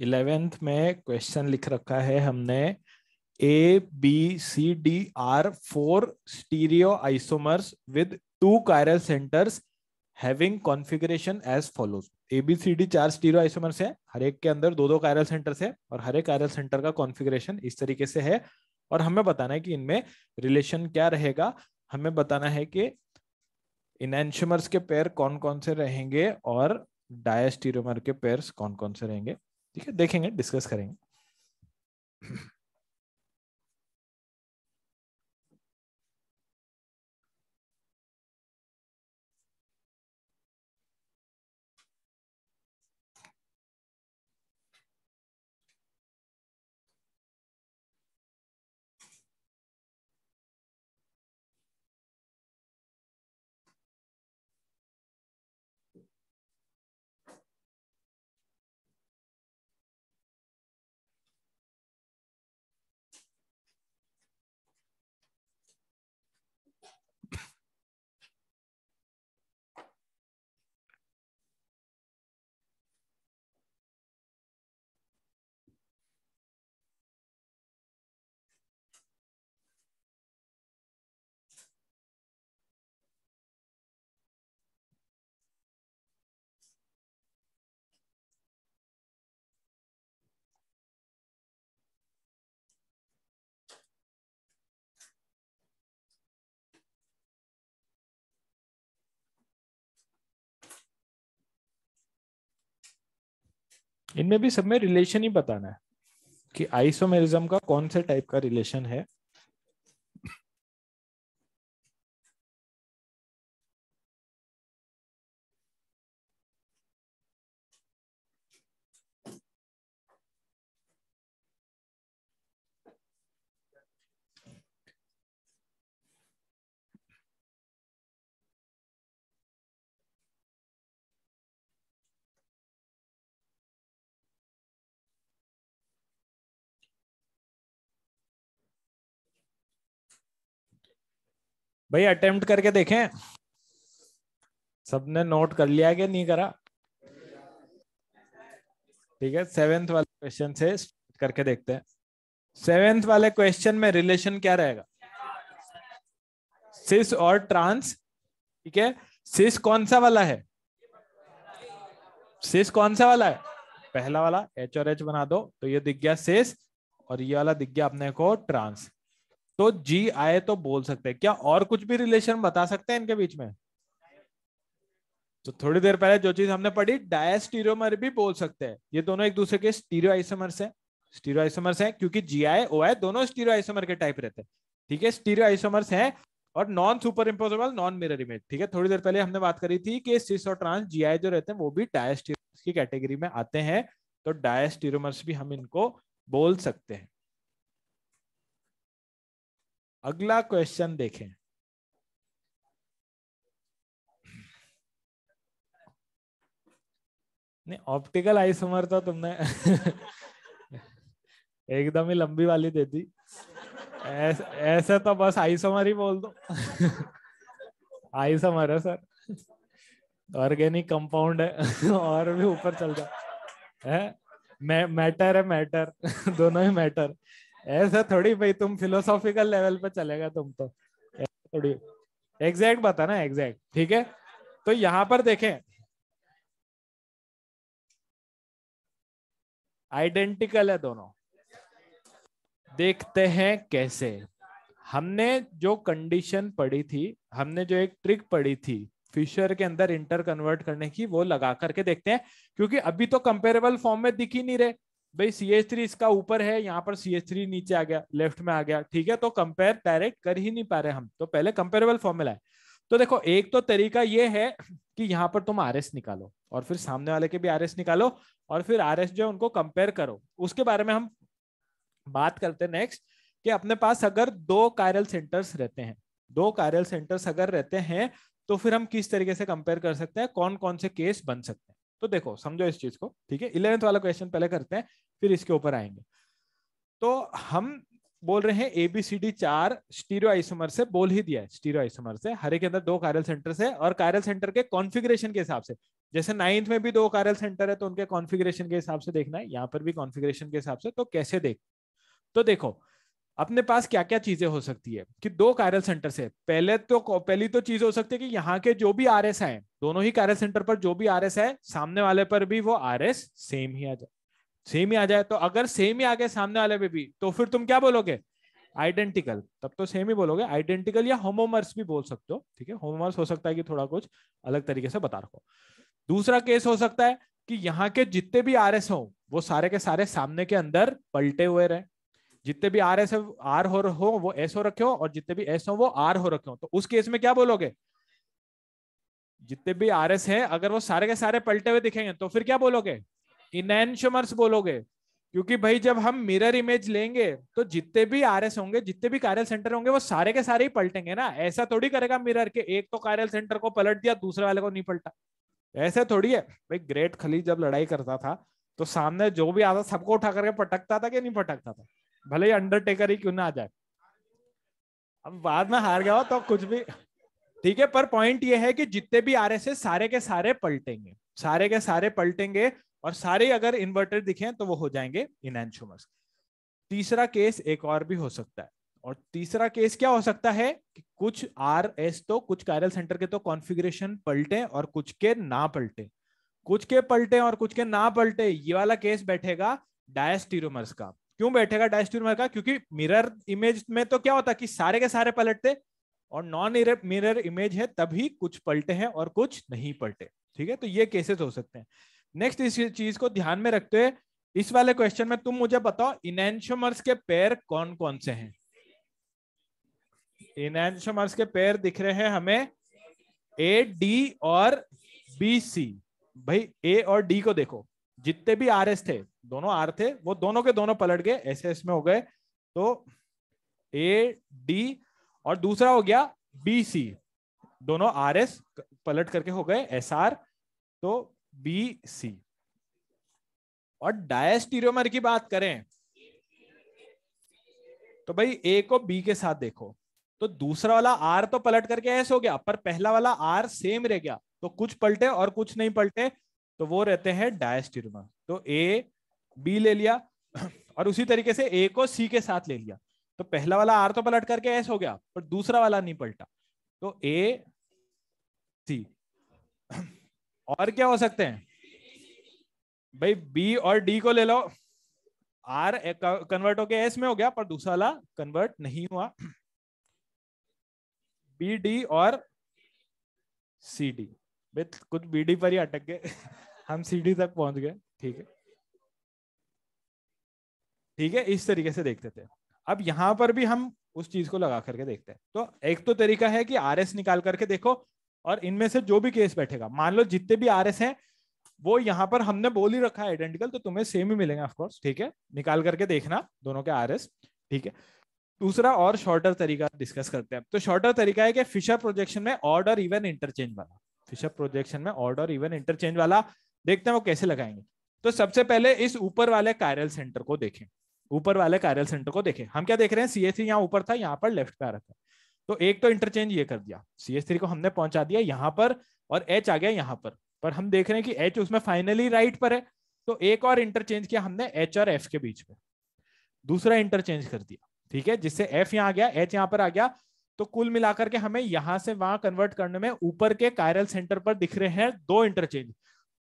इलेवेंथ में क्वेश्चन लिख रखा है हमने A B C D R four stereo isomers with two chiral centres having configuration as follows A B C D चार स्टीरियो आइसोमर्स है हर एक के अंदर दो दो कायरल सेंटर्स है और हर एक कायरल सेंटर का कॉन्फ़िगरेशन इस तरीके से है और हमें बताना है कि इनमें रिलेशन क्या रहेगा हमें बताना है कि इनशमर्स के पेयर कौन कौन से रहेंगे और डायस्टीरोमर के पेयर्स कौन कौन से रहेंगे ठीक है देखेंगे डिस्कस करेंगे इनमें भी सब में रिलेशन ही बताना है कि आइसोमेरिज्म का कौन से टाइप का रिलेशन है भाई अटेम्प्ट करके देखें सबने नोट कर लिया कि नहीं करा ठीक है सेवेंथ वाले क्वेश्चन से करके देखते हैं सेवेंथ वाले क्वेश्चन में रिलेशन क्या रहेगा सिस और ट्रांस ठीक है सिस कौन सा वाला है सिस कौन सा वाला है पहला वाला एच और एच बना दो तो ये दिख गया सिस और ये वाला दिख गया अपने को ट्रांस तो जी आए तो बोल सकते हैं क्या और कुछ भी रिलेशन बता सकते हैं इनके बीच में तो थोड़ी देर पहले जो चीज हमने पढ़ी डायस्टीरियोमर भी बोल सकते हैं ये दोनों एक दूसरे के स्टीरियो आइसोमर्स है स्टीरियो आइसोमर्स है क्योंकि जी आई ओ आई दोनों स्टीरियो आइसोमर के टाइप रहते हैं ठीक है स्टीरियो आइसोमर्स है और non super imposable non mirror image ठीक है थोड़ी देर पहले हमने बात करी थी कि सिस और ट्रांस जी जो रहते हैं वो भी डायस्टीरोमर्स की कैटेगरी में आते हैं तो डायस्टीरोमर्स भी हम इनको बोल सकते हैं अगला क्वेश्चन देखें नहीं ऑप्टिकल आई समर तो तुमने एकदम ही लंबी वाली दे दी ऐसे तो बस आई समर ही बोल दो आई समर है सर ऑर्गेनिक कंपाउंड है और भी ऊपर चल जाए मैटर है मैटर दोनों ही मैटर ऐसा थोड़ी भाई तुम फिलोसॉफिकल लेवल पे चलेगा तुम तो थोड़ी एग्जैक्ट बता ना एग्जैक्ट ठीक है तो यहां पर देखें आइडेंटिकल है दोनों देखते हैं कैसे हमने जो कंडीशन पढ़ी थी हमने जो एक ट्रिक पढ़ी थी फिशर के अंदर इंटर कन्वर्ट करने की वो लगा करके देखते हैं क्योंकि अभी तो कंपेरेबल फॉर्म में दिख ही नहीं रहे भाई सी एच थ्री इसका ऊपर है यहाँ पर सी एच थ्री नीचे आ गया लेफ्ट में आ गया ठीक है तो कंपेयर डायरेक्ट कर ही नहीं पा रहे हम तो पहले कंपेरेबल फॉर्मूला है तो देखो एक तो तरीका ये है कि यहाँ पर तुम आर एस निकालो और फिर सामने वाले के भी आर एस निकालो और फिर आर एस जो है उनको कंपेयर करो उसके बारे में हम बात करते हैं नेक्स्ट कि अपने पास अगर दो कायरल सेंटर्स रहते हैं दो कायरल सेंटर्स अगर रहते हैं तो फिर हम किस तरीके से कंपेयर कर सकते हैं कौन कौन से केस बन सकते हैं तो देखो समझो इस चीज को ठीक है इलेवेंथ वाला क्वेश्चन पहले करते हैं फिर इसके ऊपर आएंगे तो हम बोल रहे हैं एबीसीडी चार स्टीरो आइसोमर से बोल ही दिया है स्टीरो आइसोमर से हरे के अंदर दो कायरल सेंटर है और कायरल सेंटर के कॉन्फिग्रेशन के हिसाब से जैसे नाइन्थ में भी दो कायरल सेंटर है तो उनके कॉन्फिग्रेशन के हिसाब से देखना है यहाँ पर भी कॉन्फिग्रेशन के हिसाब से तो कैसे देख तो देखो अपने पास क्या क्या चीजें हो सकती है कि दो कायरल सेंटर से पहले तो पहली तो चीज हो सकती है कि यहाँ के जो भी आर एस आए दोनों ही कायरल सेंटर पर जो भी आर एस आए सामने वाले पर भी वो आर एस सेम ही आ जाए सेम ही आ जाए तो अगर सेम ही आ गए सामने वाले पे भी तो फिर तुम क्या बोलोगे आइडेंटिकल तब तो सेम ही बोलोगे आइडेंटिकल या होमोमर्स भी बोल सकते हो ठीक है होमोमर्स हो सकता है कि थोड़ा कुछ अलग तरीके से बता रखो दूसरा केस हो सकता है कि यहाँ के जितने भी आर एस हो वो सारे के सारे सामने के अंदर पलटे हुए रहे जितने भी आर एस आर हो हो वो एस हो रखे हो और जितने भी एस हो वो आर हो रखे हो तो उस केस में क्या बोलोगे जितने भी आर एस है अगर वो सारे के सारे पलटे हुए दिखेंगे तो फिर क्या बोलोगे इनशमर्स बोलोगे क्योंकि भाई जब हम मिरर इमेज लेंगे तो जितने भी आर एस होंगे जितने भी कार्यल सेंटर होंगे वो सारे के सारे ही पलटेंगे ना ऐसा थोड़ी करेगा मिरर के एक तो कार्यल सेंटर को पलट दिया दूसरे वाले को नहीं पलटा ऐसे थोड़ी है भाई ग्रेट खली जब लड़ाई करता था तो सामने जो भी आता सबको उठा करके पटकता था कि नहीं पटकता था भले ही अंडरटेकर ही क्यों ना आ जाए अब बाद में हार गया हो तो कुछ भी ठीक है पर पॉइंट ये है कि जितने भी आर एस सारे के सारे पलटेंगे सारे के सारे पलटेंगे और सारे अगर इन्वर्टर दिखे तो वो हो जाएंगे इन तीसरा केस एक और भी हो सकता है और तीसरा केस क्या हो सकता है कि कुछ आर एस तो कुछ कायरल सेंटर के तो कॉन्फ़िगरेशन पलटे और कुछ के ना पलटे कुछ के पलटे और कुछ के ना पलटे ये वाला केस बैठेगा डायस्टीरोमर्स का क्यों बैठेगा डायस्ट्यूमर का क्योंकि मिरर इमेज में तो क्या होता कि सारे के सारे पलटते और नॉन मिरर इमेज है तभी कुछ पलटे हैं और कुछ नहीं पलटे ठीक है तो ये केसेस हो सकते हैं नेक्स्ट इस चीज को ध्यान में रखते हुए इस वाले क्वेश्चन में तुम मुझे बताओ इनैंशोमर्स के पैर कौन कौन से हैं इनैंशोमर्स के पैर दिख रहे हैं हमें ए डी और बी सी भाई ए और डी को देखो जितने भी आर एस थे दोनों आर थे वो दोनों के दोनों पलट गए ऐसे इसमें हो गए तो ए डी और दूसरा हो गया बी सी दोनों आर एस पलट करके हो गए एस आर तो बी सी और डायस्टीरियोमर की बात करें तो भाई ए को बी के साथ देखो तो दूसरा वाला आर तो पलट करके एस हो गया पर पहला वाला आर सेम रह गया तो कुछ पलटे और कुछ नहीं पलटे तो वो रहते हैं डायस्टीरियोमर तो ए बी ले लिया और उसी तरीके से ए को सी के साथ ले लिया तो पहला वाला आर तो पलट करके एस हो गया पर दूसरा वाला नहीं पलटा तो ए सी और क्या हो सकते हैं भाई बी और डी को ले लो आर कन्वर्ट होके एस में हो गया पर दूसरा वाला कन्वर्ट नहीं हुआ बी डी और सी डी कुछ बी डी पर ही अटक गए हम सी डी तक पहुंच गए ठीक है ठीक है इस तरीके से देखते थे अब यहाँ पर भी हम उस चीज को लगा करके देखते हैं तो एक तो तरीका है कि आर निकाल करके देखो और इनमें से जो भी केस बैठेगा मान लो जितने भी आर हैं वो यहाँ पर हमने बोल ही रखा है आइडेंटिकल तो तुम्हें सेम ही मिलेंगे कोर्स ठीक है निकाल करके देखना दोनों के आर ठीक है दूसरा और शॉर्टर तरीका डिस्कस करते हैं तो शॉर्टर तरीका है कि फिशर प्रोजेक्शन में ऑर्ड और इवन इंटरचेंज वाला फिशर प्रोजेक्शन में ऑर्ड और इवन इंटरचेंज वाला देखते हैं वो कैसे लगाएंगे तो सबसे पहले इस ऊपर वाले कायरल सेंटर को देखें ऊपर वाले कार्यल सेंटर को देखें हम क्या देख रहे हैं सी एस थ्री यहाँ ऊपर था यहाँ पर लेफ्ट पे आ रहा था तो एक तो इंटरचेंज ये कर दिया सी एस थ्री को हमने पहुंचा दिया यहाँ पर और एच आ गया यहाँ पर पर हम देख रहे हैं कि एच उसमें फाइनली राइट पर है तो एक और इंटरचेंज किया हमने एच और एफ के बीच में दूसरा इंटरचेंज कर दिया ठीक है जिससे एफ यहाँ आ गया एच यहाँ पर आ गया तो कुल मिलाकर के हमें यहां से वहां कन्वर्ट करने में ऊपर के कायरल सेंटर पर दिख रहे हैं दो इंटरचेंज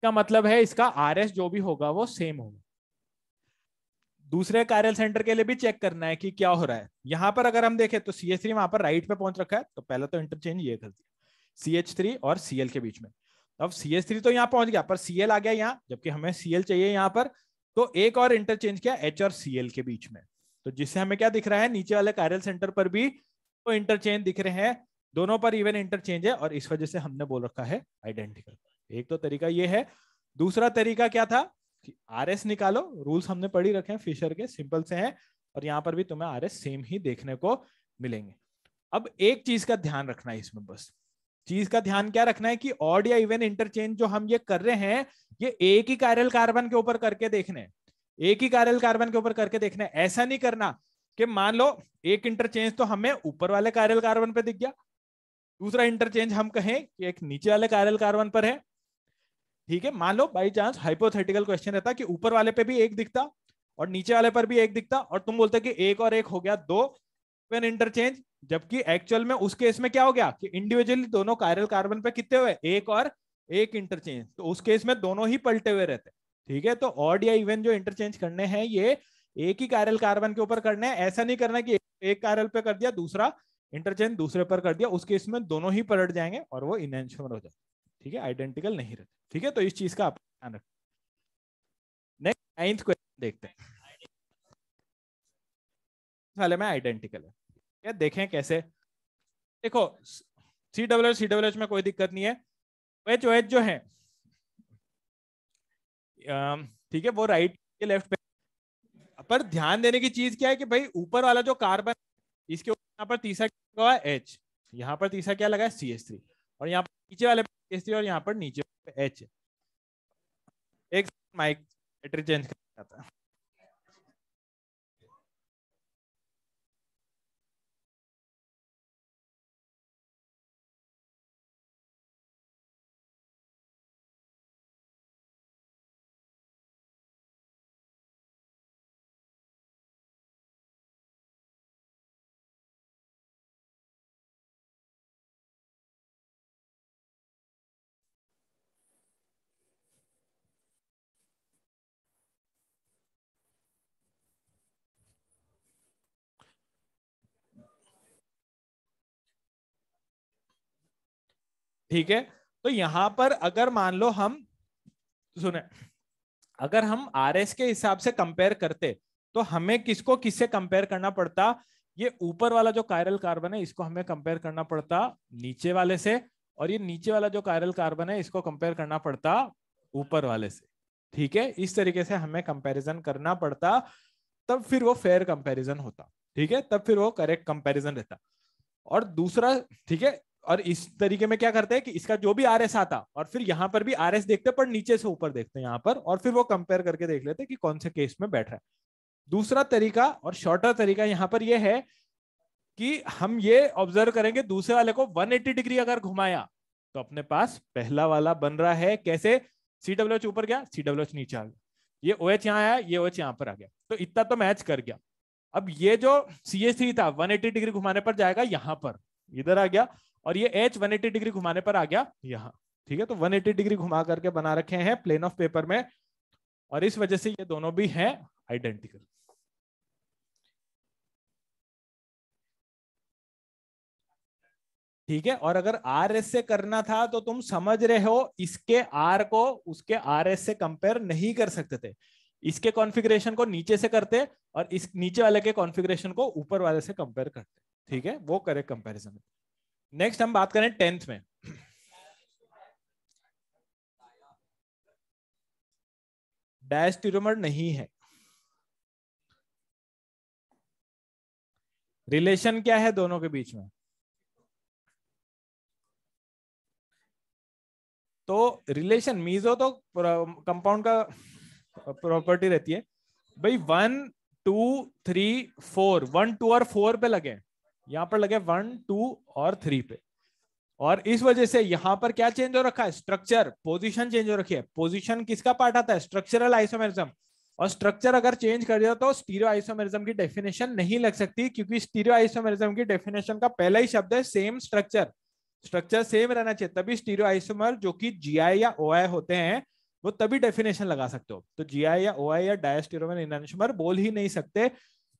का मतलब है इसका आर एस जो भी होगा वो सेम होगा दूसरे कार्यल सेंटर के लिए भी चेक करना है कि क्या हो रहा है यहां पर अगर हम देखें तो सी एच थ्री वहां पर राइट पे पहुंच रखा है तो पहले तो इंटरचेंज ये कर दिया सी एच थ्री और सी एल के बीच में तो अब सी एच थ्री तो यहाँ पहुंच गया पर सी एल आ गया यहाँ जबकि हमें सी एल चाहिए यहाँ पर तो एक और इंटरचेंज किया एच और सी एल के बीच में तो जिससे हमें क्या दिख रहा है नीचे वाले कार्यल सेंटर पर भी तो इंटरचेंज दिख रहे हैं दोनों पर इवन इंटरचेंज है और इस वजह से हमने बोल रखा है आइडेंटिकल एक तो तरीका ये है दूसरा तरीका क्या था आर एस निकालो रूल्स हमने पढ़ी रखे हैं फिशर के सिंपल से हैं और यहाँ पर भी तुम्हें आर एस सेम ही देखने को मिलेंगे अब एक चीज का ध्यान रखना है इसमें बस चीज का ध्यान क्या रखना है कि ऑड या इवन इंटरचेंज जो हम ये कर रहे हैं ये एक ही कायरल कार्बन के ऊपर करके देखने एक ही कायरल कार्बन के ऊपर करके देखना है ऐसा नहीं करना कि मान लो एक इंटरचेंज तो हमें ऊपर वाले कायरल कार्बन पे दिख गया दूसरा इंटरचेंज हम कहें कि एक नीचे वाले कायरल कार्बन पर है ठीक है मान लो बाई चांस हाइपोथेटिकल क्वेश्चन रहता कि ऊपर वाले पे भी एक दिखता और नीचे वाले पर भी एक दिखता और तुम बोलते कि एक और एक हो गया दो वेन इंटरचेंज जबकि एक्चुअल में उस केस में क्या हो गया कि इंडिविजुअली दोनों कायरल कार्बन पे कितने हुए एक और एक इंटरचेंज तो उस केस में दोनों ही पलटे हुए रहते ठीक है तो ऑड या इवन जो इंटरचेंज करने हैं ये एक ही कायरल कार्बन के ऊपर करने हैं ऐसा नहीं करना कि एक कायरल पे कर दिया दूसरा इंटरचेंज दूसरे पर कर दिया उस केस में दोनों ही पलट जाएंगे और वो इनहेंशमेंट हो जाएंगे ठीक है आइडेंटिकल नहीं रहते ठीक है तो इस चीज का आप ध्यान रखें नेक्स्ट नाइन्थ क्वेश्चन देखते हैं वाले में आइडेंटिकल है क्या देखें कैसे देखो C W C W H में कोई दिक्कत नहीं है वेच वेच जो है ठीक है वो राइट के लेफ्ट पे पर ध्यान देने की चीज क्या है कि भाई ऊपर वाला जो कार्बन इसके ऊपर यहाँ पर तीसरा क्या लगा है एच यहाँ पर तीसरा क्या लगा है सी एस थ्री और यहाँ पर नीचे वाले इसलिए और यहाँ पर नीचे एच एक माइक जाता है ठीक है तो यहाँ पर अगर मान लो हम सुने अगर हम आर एस के हिसाब से कंपेयर करते तो हमें किसको किससे कंपेयर करना पड़ता ये ऊपर वाला जो कायरल कार्बन है इसको हमें कंपेयर करना पड़ता नीचे वाले से और ये नीचे वाला जो कायरल कार्बन है इसको कंपेयर करना पड़ता ऊपर वाले से ठीक है इस तरीके से हमें कंपैरिजन करना पड़ता तब फिर वो फेयर कंपैरिजन होता ठीक है तब फिर वो करेक्ट कंपैरिजन रहता और दूसरा ठीक है और इस तरीके में क्या करते हैं कि इसका जो भी आर एस आता और फिर यहाँ पर भी आर एस देखते पर नीचे से ऊपर देखते हैं यहाँ पर और फिर वो कंपेयर करके देख लेते हैं कि कौन से केस में बैठ रहा है दूसरा तरीका और शॉर्टर तरीका यहाँ पर यह है कि हम ये ऑब्जर्व करेंगे दूसरे वाले को 180 डिग्री अगर घुमाया तो अपने पास पहला वाला बन रहा है कैसे सी डब्ल्यू एच ऊपर गया सी डब्ल्यू एच नीचे आ गया ये ओ एच यहाँ आया ये ओ एच यहाँ पर आ गया तो इतना तो मैच कर गया अब ये जो सी एस थ्री था 180 डिग्री घुमाने पर जाएगा यहाँ पर इधर आ गया और ये एच 180 डिग्री घुमाने पर आ गया यहाँ ठीक है तो 180 डिग्री घुमा करके बना रखे हैं प्लेन ऑफ पेपर में और इस वजह से ये दोनों भी हैं आइडेंटिकल ठीक है और अगर आर एस से करना था तो तुम समझ रहे हो इसके आर को उसके आर एस से कंपेयर नहीं कर सकते थे इसके कॉन्फ़िगरेशन को नीचे से करते और इस नीचे वाले के कॉन्फ़िगरेशन को ऊपर वाले से कंपेयर करते ठीक है वो करेक्ट कंपैरिजन नेक्स्ट हम बात करें टेंथ में डैश ट्यूरोमर नहीं है रिलेशन क्या है दोनों के बीच में तो रिलेशन मीजो तो कंपाउंड का प्रॉपर्टी रहती है भाई one two three four one two और फोर पे लगे यहां पर लगे वन टू और थ्री पे और इस वजह से यहां पर क्या चेंज हो रखा है स्ट्रक्चर पोजीशन चेंज हो रखी है पोजीशन किसका पार्ट आता है स्ट्रक्चरल आइसोमेरिज्म और स्ट्रक्चर अगर चेंज कर दिया तो स्टीरो आइसोमेरिज्म की डेफिनेशन नहीं लग सकती क्योंकि स्टीरो आइसोमेरिज्म की डेफिनेशन का पहला ही शब्द है सेम स्ट्रक्चर स्ट्रक्चर सेम रहना चाहिए तभी स्टीरो आइसोमर जो कि आई या आई होते हैं वो तभी डेफिनेशन लगा सकते हो तो आई या आई या डायस्टीरोमर बोल ही नहीं सकते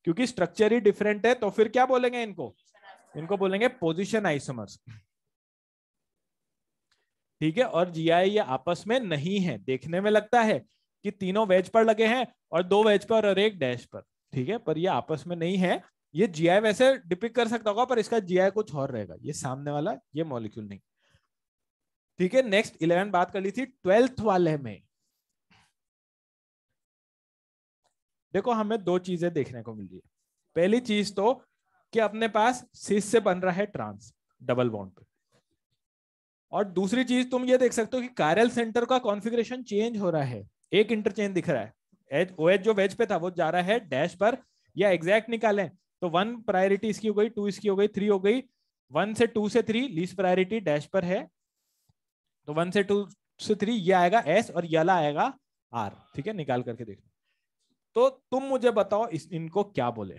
क्योंकि स्ट्रक्चर ही डिफरेंट है तो फिर क्या बोलेंगे इनको इनको बोलेंगे पोजिशन आइसोमर्स ठीक है और जीआई ये आपस में नहीं है देखने में लगता है कि तीनों वेज पर लगे हैं और दो वेज पर और एक डैश पर ठीक है पर ये आपस में नहीं है ये जीआई वैसे डिपिक कर सकता होगा पर इसका जीआई कुछ और रहेगा ये सामने वाला ये मॉलिक्यूल नहीं ठीक है नेक्स्ट इलेवन बात कर ली थी ट्वेल्थ वाले में देखो हमें दो चीजें देखने को मिल रही है पहली चीज तो कि अपने पास सिस से बन रहा है ट्रांस डबल बॉन्ड पे और दूसरी चीज तुम ये देख सकते हो कि कारल सेंटर का कॉन्फ़िगरेशन चेंज हो रहा है एक इंटरचेंज दिख रहा है एज ओ एच जो वेज पे था वो जा रहा है डैश पर या एग्जैक्ट निकालें तो वन प्रायोरिटी इसकी हो गई टू इसकी हो गई थ्री हो गई वन से टू से थ्री लीस्ट प्रायोरिटी डैश पर है तो वन से टू से थ्री ये आएगा एस और यला आएगा आर ठीक है निकाल करके देख तो तुम मुझे बताओ इस इनको क्या बोले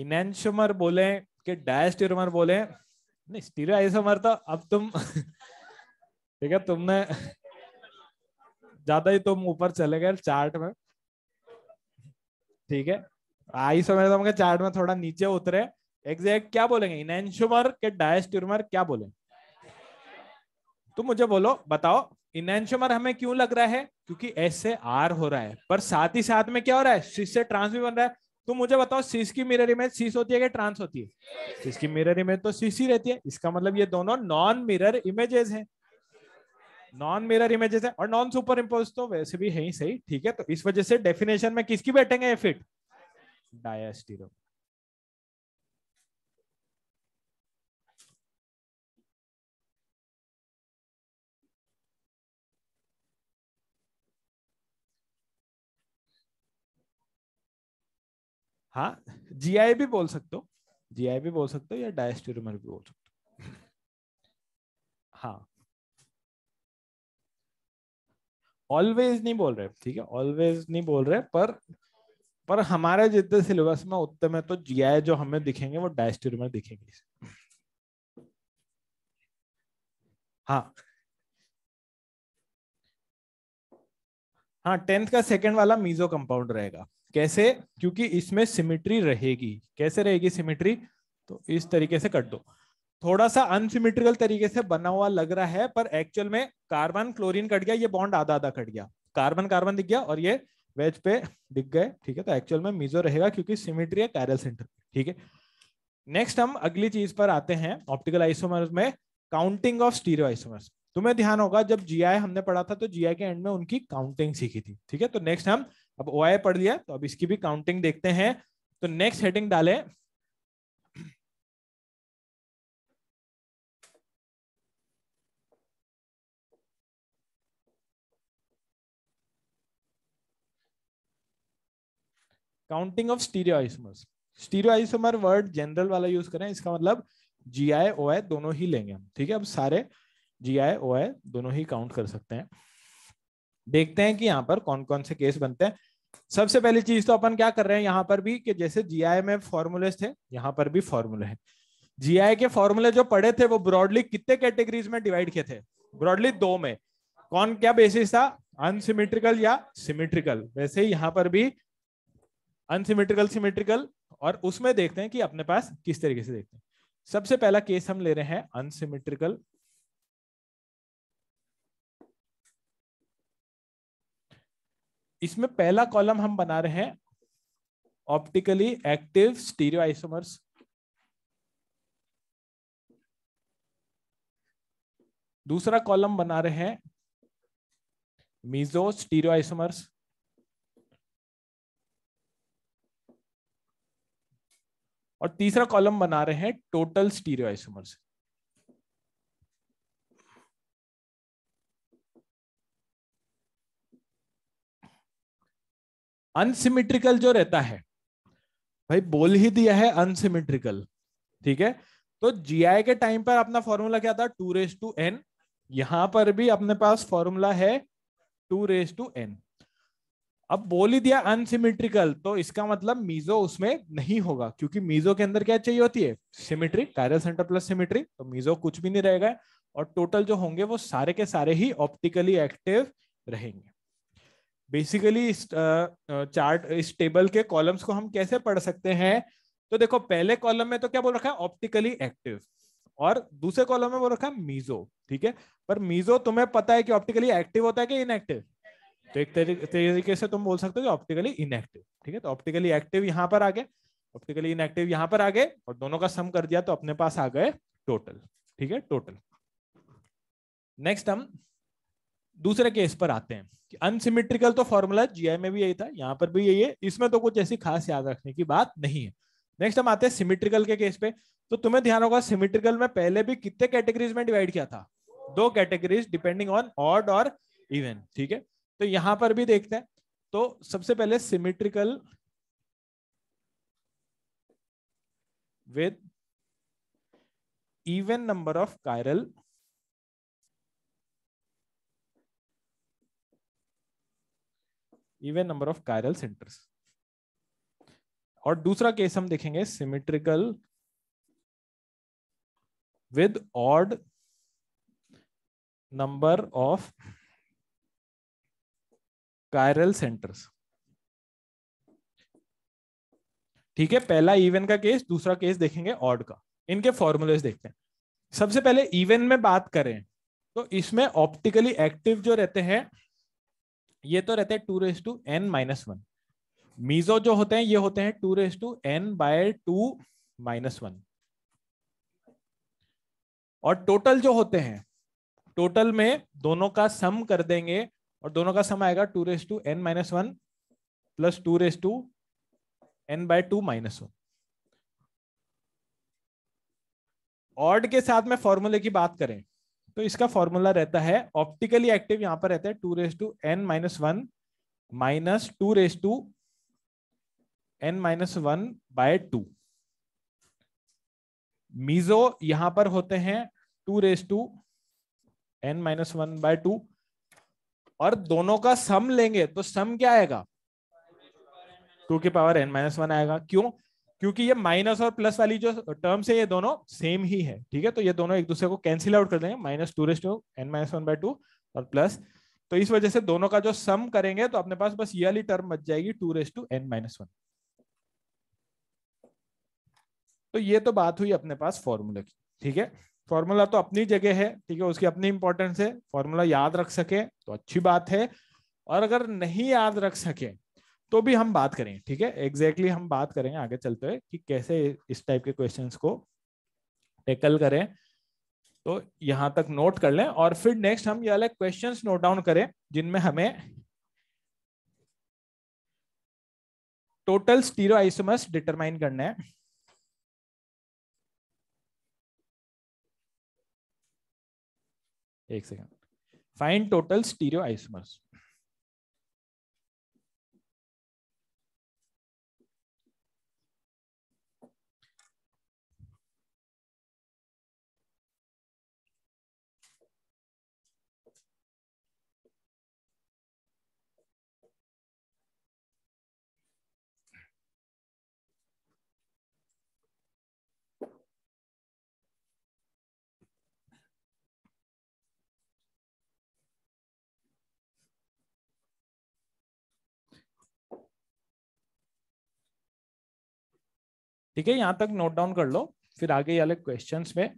इनशमर बोले कि डायस्टिरमर बोले नहीं स्टीरियोसमर तो अब तुम ठीक है तुमने ज्यादा ही तुम ऊपर चले गए चार्ट में ठीक है आई समय तो हम चार्ट में थोड़ा नीचे उतरे एग्जैक्ट क्या बोलेंगे इनशुमर के डायस्ट्यूमर क्या बोले तुम मुझे बोलो बताओ इनशमर हमें क्यों लग रहा है क्योंकि ऐसे आर हो रहा है पर साथ ही साथ में क्या हो रहा है सीस से ट्रांस भी बन रहा है तो मुझे बताओ सीस की मिरर इमेज सीस होती है कि ट्रांस होती है सीस की मिरर इमेज तो सीस ही रहती है इसका मतलब ये दोनों नॉन मिरर इमेजेस हैं नॉन मिरर इमेजेस है और नॉन सुपर इम्पोज तो वैसे भी है ही सही ठीक है तो इस वजह से डेफिनेशन में किसकी बैठेंगे ये फिट डायस्टीरो हाँ जीआई भी बोल सकते हो जीआई भी बोल सकते हो या डायस्टोरिमर भी बोल सकते हो हाँ ऑलवेज नहीं बोल रहे ठीक है ऑलवेज नहीं बोल रहे पर पर हमारे जितने सिलेबस में उतने में तो जीआई जो हमें दिखेंगे वो डायस्टोरिमर दिखेंगे हाँ हाँ टेंथ का सेकंड वाला मीजो कंपाउंड रहेगा कैसे क्योंकि इसमें सिमिट्री रहेगी कैसे रहेगी सिमिट्री तो इस तरीके से कट दो थोड़ा सा अनसिमिट्रिकल तरीके से बना हुआ लग रहा है पर एक्चुअल में कार्बन क्लोरीन कट गया ये बॉन्ड आधा आधा कट गया कार्बन कार्बन दिख गया और ये वेज पे दिख गए ठीक है तो एक्चुअल में मिजो रहेगा क्योंकि सिमिट्री है कैरल सेंटर ठीक है नेक्स्ट हम अगली चीज पर आते हैं ऑप्टिकल आइसोमर्स में काउंटिंग ऑफ स्टीरियो आइसोमर्स तुम्हें ध्यान होगा जब जीआई हमने पढ़ा था तो जीआई के एंड में उनकी काउंटिंग सीखी थी ठीक है तो नेक्स्ट हम अब ओ पढ़ लिया तो अब इसकी भी काउंटिंग देखते हैं तो नेक्स्ट हेडिंग डाले counting of stereo isomers stereo isomer word general वाला यूज करें इसका मतलब जी आई ओ आई दोनों ही लेंगे हम ठीक है अब सारे जी आई ओ आई दोनों ही काउंट कर सकते हैं देखते हैं कि यहाँ पर कौन कौन से केस बनते हैं सबसे पहली चीज तो अपन क्या कर रहे हैं यहाँ पर भी कि जैसे जीआई में फॉर्मूले थे यहाँ पर भी फॉर्मूले हैं जीआई के फॉर्मूले जो पढ़े थे वो ब्रॉडली कितने कैटेगरीज में डिवाइड किए थे ब्रॉडली दो में कौन क्या बेसिस था अनसिमेट्रिकल या सिमेट्रिकल वैसे यहाँ पर भी अनसिमेट्रिकल सिमेट्रिकल और उसमें देखते हैं कि अपने पास किस तरीके से देखते हैं सबसे पहला केस हम ले रहे हैं अनसिमेट्रिकल इसमें पहला कॉलम हम बना रहे हैं ऑप्टिकली एक्टिव स्टीरियो आइसोमर्स दूसरा कॉलम बना रहे हैं मीजो स्टीरियो आइसोमर्स और तीसरा कॉलम बना रहे हैं टोटल स्टीरियो आइसोमर्स अनसिमेट्रिकल जो रहता है भाई बोल ही दिया है अनसिमेट्रिकल ठीक है तो जीआई के टाइम पर अपना फॉर्मूला क्या था टू रेस टू एन यहां पर भी अपने पास फॉर्मूला है टू रेस टू एन अब बोल ही दिया अनसिमेट्रिकल तो इसका मतलब मीजो उसमें नहीं होगा क्योंकि मीजो के अंदर क्या चाहिए होती है symmetry chiral centre plus symmetry तो मीजो कुछ भी नहीं रहेगा और टोटल जो होंगे वो सारे के सारे ही ऑप्टिकली एक्टिव रहेंगे बेसिकली uh, uh, इस चार्ट इस टेबल के कॉलम्स को हम कैसे पढ़ सकते हैं तो देखो पहले कॉलम में तो क्या बोल रखा है ऑप्टिकली एक्टिव और दूसरे कॉलम में बोल रखा है मीजो ठीक है पर मीजो तुम्हें पता है कि ऑप्टिकली एक्टिव होता है कि इनएक्टिव तो एक तरीके से तुम बोल सकते हो कि ऑप्टिकली इनएक्टिव ठीक है तो ऑप्टिकली एक्टिव यहाँ पर आ गए ऑप्टिकली इनएक्टिव यहाँ पर आ गए और दोनों का सम कर दिया तो अपने पास आ गए टोटल ठीक है टोटल नेक्स्ट हम दूसरे केस पर आते हैं कि अनसिमेट्रिकल तो फॉर्मूला जीआई में भी यही था यहां पर भी यही है इसमें तो कुछ ऐसी खास याद रखने की बात नहीं है नेक्स्ट हम आते हैं सिमेट्रिकल के केस पे तो तुम्हें ध्यान होगा सिमेट्रिकल में पहले भी कितने कैटेगरीज में डिवाइड किया था दो कैटेगरीज डिपेंडिंग ऑन ऑड और इवन ठीक है तो यहां पर भी देखते हैं तो सबसे पहले symmetrical with even number of chiral even number of chiral centres और दूसरा केस हम देखेंगे symmetrical with odd number of chiral centres ठीक है पहला इवन का केस दूसरा केस देखेंगे ऑड का इनके फॉर्मूलेज देखते हैं सबसे पहले इवन में बात करें तो इसमें ऑप्टिकली एक्टिव जो रहते हैं ये तो रहते हैं two raise to n minus one meso जो होते हैं ये होते हैं two raise to n by two minus one और टोटल जो होते हैं टोटल में दोनों का सम कर देंगे और दोनों का सम आएगा two raise to n minus one plus two raise to n by two minus one odd के साथ में फॉर्मूले की बात करें तो इसका फॉर्मूला रहता है ऑप्टिकली एक्टिव यहां पर रहता है two raise to n minus one minus two raise to n minus one by two meso यहां पर होते हैं two raise to n minus one by two और दोनों का सम लेंगे तो सम क्या आएगा टू की पावर एन माइनस वन आएगा क्यों क्योंकि ये माइनस और प्लस वाली जो टर्म्स है ये दोनों सेम ही है ठीक है तो ये दोनों एक दूसरे को कैंसिल आउट कर देंगे minus two raise to n minus one by two और प्लस तो इस वजह से दोनों का जो सम करेंगे तो अपने पास बस ये वाली टर्म बच जाएगी two raise to n minus one तो ये तो बात हुई अपने पास फॉर्मूला की ठीक है फॉर्मूला तो अपनी जगह है ठीक है उसकी अपनी इंपॉर्टेंस है फॉर्मूला याद रख सके तो अच्छी बात है और अगर नहीं याद रख सके तो भी हम बात करें ठीक है एग्जैक्टली हम बात करेंगे आगे चलते हुए कि कैसे इस टाइप के क्वेश्चन को टैकल करें तो यहां तक नोट कर लें और फिर नेक्स्ट हम ये अलग क्वेश्चन नोट डाउन करें जिनमें हमें टोटल स्टीरो आइसोमस डिटरमाइन करना है एक second find total stereo isomers ठीक है यहां तक नोट डाउन कर लो फिर आगे अलग क्वेश्चन में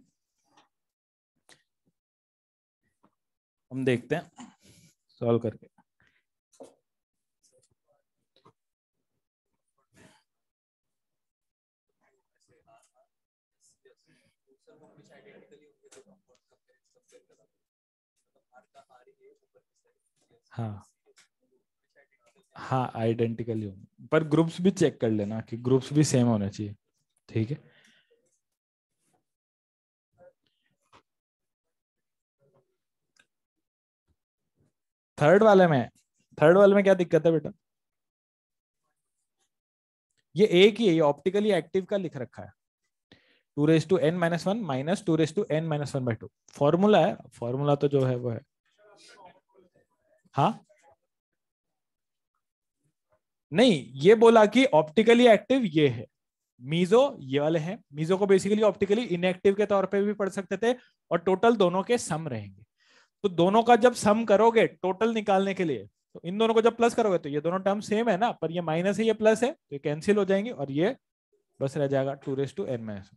हम देखते हैं सॉल्व करके हाँ हाँ आइडेंटिकली होंगे पर ग्रुप्स भी चेक कर लेना कि ग्रुप्स भी सेम होने चाहिए ठीक है थर्ड वाले में थर्ड वाले में क्या दिक्कत है बेटा ये एक ही है ये ऑप्टिकली एक्टिव का लिख रखा है two raise to n minus one minus two raise to n minus one by two formula है फॉर्मूला तो जो है वो है हाँ नहीं ये बोला कि ऑप्टिकली एक्टिव ये है मीजो ये वाले हैं मीजो को बेसिकली ऑप्टिकली इनएक्टिव के तौर पे भी पढ़ सकते थे और टोटल दोनों के सम रहेंगे तो दोनों का जब सम करोगे टोटल निकालने के लिए तो इन दोनों को जब प्लस करोगे तो ये दोनों टर्म सेम है ना पर ये माइनस है ये प्लस है तो ये कैंसिल हो जाएंगे और ये बस रह जाएगा two raise to n minus